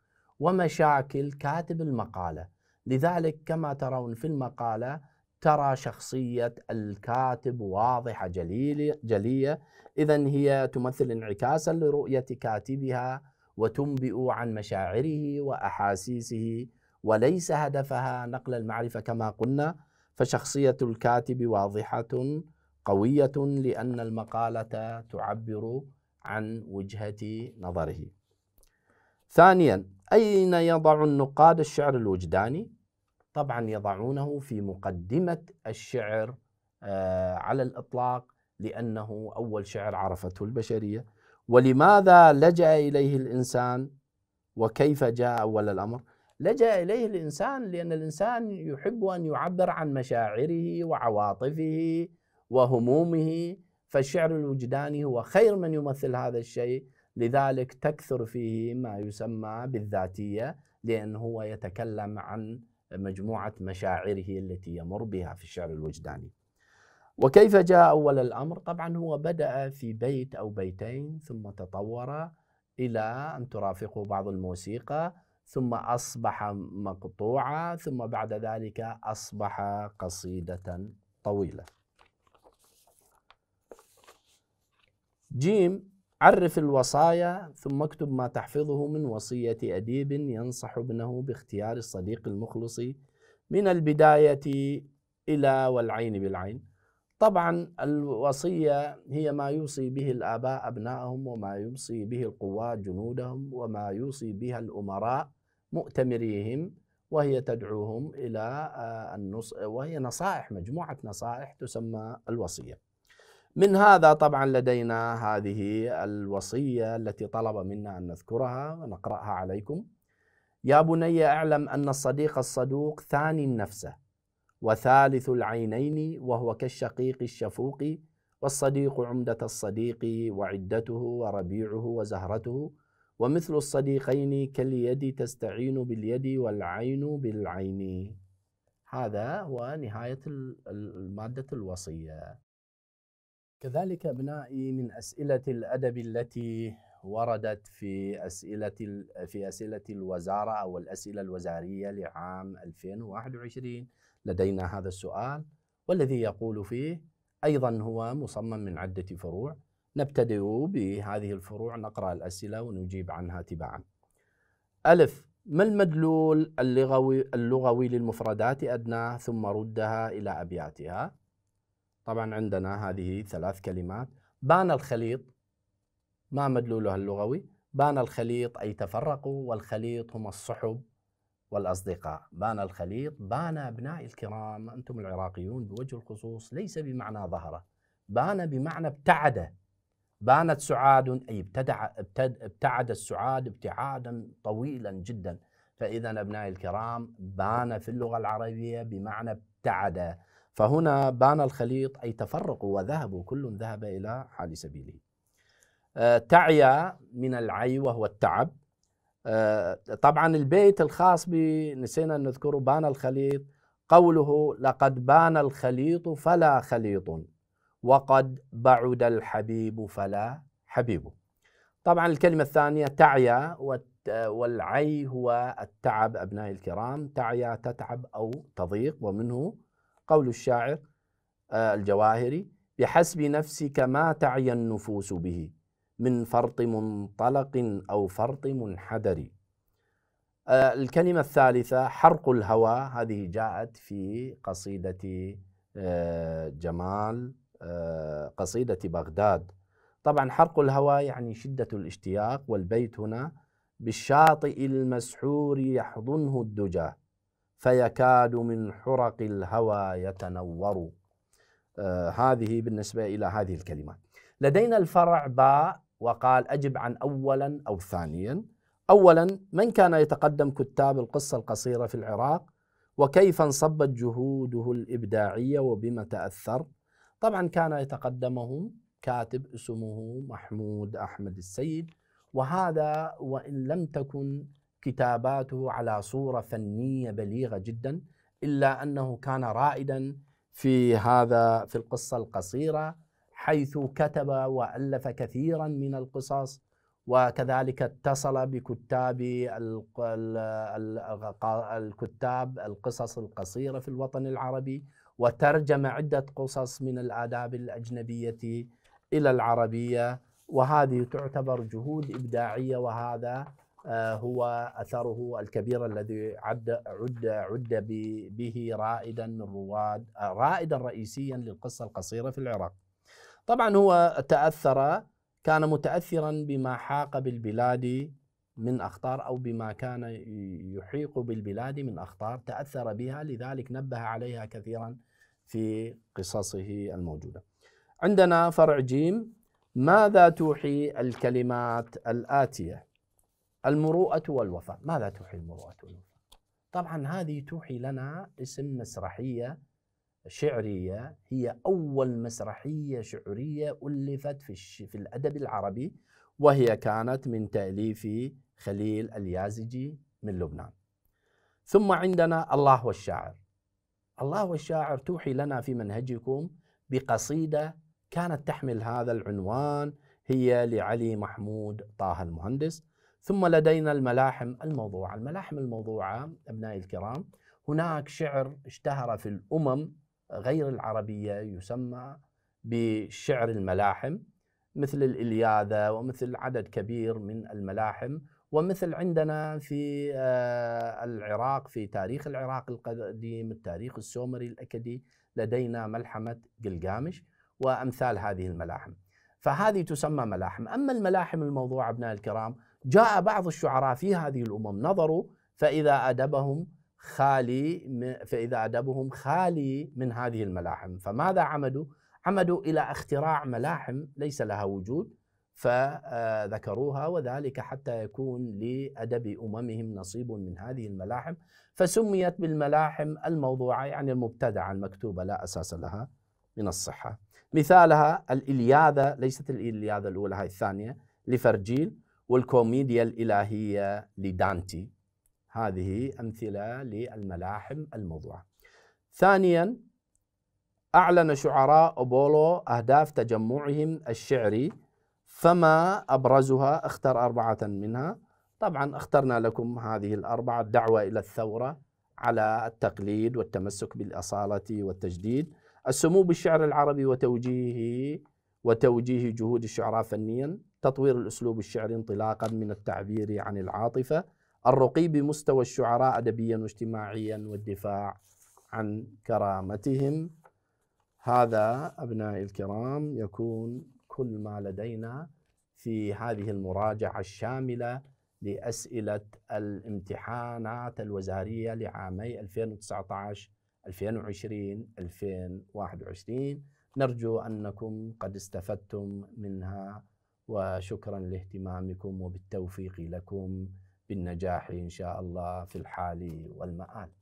ومشاكل كاتب المقاله لذلك كما ترون في المقاله ترى شخصية الكاتب واضحة جلية إذا هي تمثل انعكاسا لرؤية كاتبها وتنبئ عن مشاعره وأحاسيسه وليس هدفها نقل المعرفة كما قلنا فشخصية الكاتب واضحة قوية لأن المقالة تعبر عن وجهة نظره ثانيا أين يضع النقاد الشعر الوجداني؟ طبعا يضعونه في مقدمة الشعر آه، على الإطلاق لأنه أول شعر عرفته البشرية ولماذا لجأ إليه الإنسان وكيف جاء أول الأمر لجأ إليه الإنسان لأن الإنسان يحب أن يعبر عن مشاعره وعواطفه وهمومه فالشعر الوجداني هو خير من يمثل هذا الشيء لذلك تكثر فيه ما يسمى بالذاتية لأن هو يتكلم عن مجموعة مشاعره التي يمر بها في الشعر الوجداني وكيف جاء أول الأمر؟ طبعا هو بدأ في بيت أو بيتين ثم تطور إلى أن ترافقه بعض الموسيقى ثم أصبح مقطوعة ثم بعد ذلك أصبح قصيدة طويلة جيم عرف الوصايا ثم اكتب ما تحفظه من وصية أديب ينصح ابنه باختيار الصديق المخلص من البداية إلى والعين بالعين طبعا الوصية هي ما يوصي به الآباء أبنائهم وما يوصي به القوات جنودهم وما يوصي بها الأمراء مؤتمريهم وهي تدعوهم إلى آه، النص وهي نصائح مجموعة نصائح تسمى الوصية من هذا طبعا لدينا هذه الوصية التي طلب منا أن نذكرها ونقرأها عليكم يا بني اعلم أن الصديق الصدوق ثاني نفسه وثالث العينين وهو كالشقيق الشفوق والصديق عمدة الصديق وعدته وربيعه وزهرته ومثل الصديقين كاليد تستعين باليد والعين بالعين هذا هو نهاية مادة الوصية كذلك ابنائي من اسئله الادب التي وردت في اسئله في اسئله الوزاره او الاسئله الوزاريه لعام 2021 لدينا هذا السؤال والذي يقول فيه ايضا هو مصمم من عده فروع نبتدئ بهذه الفروع نقرا الاسئله ونجيب عنها تباعا. الف ما المدلول اللغوي اللغوي للمفردات ادناه ثم ردها الى ابياتها؟ طبعا عندنا هذه ثلاث كلمات بان الخليط ما مدلولها اللغوي بان الخليط أي تفرقوا والخليط هم الصحب والأصدقاء بان الخليط بان أبنائي الكرام أنتم العراقيون بوجه الخصوص ليس بمعنى ظهر بان بمعنى ابتعد بانت سعاد أي ابتدع ابتد ابتعد السعاد ابتعادا طويلا جدا فإذا أبنائي الكرام بان في اللغة العربية بمعنى ابتعد فهنا بان الخليط أي تفرقوا وذهبوا كل ذهب إلى حال سبيله آه، تعيا من العي وهو التعب آه، طبعا البيت الخاص نسينا أن نذكره بان الخليط قوله لقد بان الخليط فلا خليط وقد بعد الحبيب فلا حبيب طبعا الكلمة الثانية تعيا والعي هو التعب أبنائي الكرام تعيا تتعب أو تضيق ومنه قول الشاعر آه، الجواهري بحسب نفسك ما تعي النفوس به من فرط منطلق أو فرط منحدر آه، الكلمة الثالثة حرق الهوى هذه جاءت في قصيدة آه، جمال قصيدة بغداد طبعا حرق الهوى يعني شدة الاشتياق والبيت هنا بالشاطئ المسحور يحضنه الدجى فيكاد من حرق الهوى يتنور آه هذه بالنسبة إلى هذه الكلمة لدينا الفرع باء وقال أجب عن أولا أو ثانيا أولا من كان يتقدم كتاب القصة القصيرة في العراق وكيف انصبت جهوده الإبداعية وبما تأثر طبعا كان يتقدمهم كاتب اسمه محمود أحمد السيد وهذا وإن لم تكن كتاباته على صورة فنية بليغة جدا إلا أنه كان رائدا في هذا في القصة القصيرة حيث كتب وألف كثيرا من القصص وكذلك اتصل بكتاب الكتاب القصص القصيرة في الوطن العربي وترجم عدة قصص من الآداب الأجنبية إلى العربية وهذه تعتبر جهود إبداعية وهذا هو اثره الكبير الذي عد عد عد به رائدا من رواد رائدا رئيسيا للقصه القصيره في العراق. طبعا هو تاثر كان متاثرا بما حاق بالبلاد من اخطار او بما كان يحيق بالبلاد من اخطار تاثر بها لذلك نبه عليها كثيرا في قصصه الموجوده. عندنا فرع جيم ماذا توحي الكلمات الاتيه؟ المروءة والوفاء ماذا توحي المروءة والوفاء طبعا هذه توحي لنا اسم مسرحية شعرية هي أول مسرحية شعرية ألفت في, الش... في الأدب العربي وهي كانت من تأليف خليل اليازجي من لبنان ثم عندنا الله والشاعر الله والشاعر توحي لنا في منهجكم بقصيدة كانت تحمل هذا العنوان هي لعلي محمود طه المهندس ثم لدينا الملاحم الموضوعة الملاحم الموضوعة أبنائي الكرام هناك شعر اشتهر في الأمم غير العربية يسمى بشعر الملاحم مثل الإلياذة ومثل عدد كبير من الملاحم ومثل عندنا في آه، العراق في تاريخ العراق القديم التاريخ السومري الأكدي لدينا ملحمة جلجامش وأمثال هذه الملاحم فهذه تسمى ملاحم أما الملاحم الموضوعة أبناء الكرام جاء بعض الشعراء في هذه الأمم نظروا فإذا أدبهم خالي فإذا أدبهم خالي من هذه الملاحم فماذا عمدوا؟ عمدوا إلى اختراع ملاحم ليس لها وجود فذكروها وذلك حتى يكون لأدب أممهم نصيب من هذه الملاحم فسميت بالملاحم الموضوعة يعني المبتدعة المكتوبة لا أساس لها من الصحة مثالها الإلياذة ليست الإلياذة الأولى هاي الثانية لفرجيل والكوميديا الإلهية لدانتي هذه أمثلة للملاحم الموضوعة ثانيا أعلن شعراء أبولو أهداف تجمعهم الشعري فما أبرزها اختر أربعة منها طبعا اخترنا لكم هذه الأربعة الدعوة إلى الثورة على التقليد والتمسك بالأصالة والتجديد السمو بالشعر العربي وتوجيهه وتوجيه جهود الشعراء فنيا تطوير الأسلوب الشعري انطلاقا من التعبير عن العاطفة الرقي بمستوى الشعراء أدبيا واجتماعيا والدفاع عن كرامتهم هذا أبنائي الكرام يكون كل ما لدينا في هذه المراجعة الشاملة لأسئلة الامتحانات الوزارية لعامي 2019 2020 2021 نرجو أنكم قد استفدتم منها وشكرا لاهتمامكم وبالتوفيق لكم بالنجاح إن شاء الله في الحال والمآل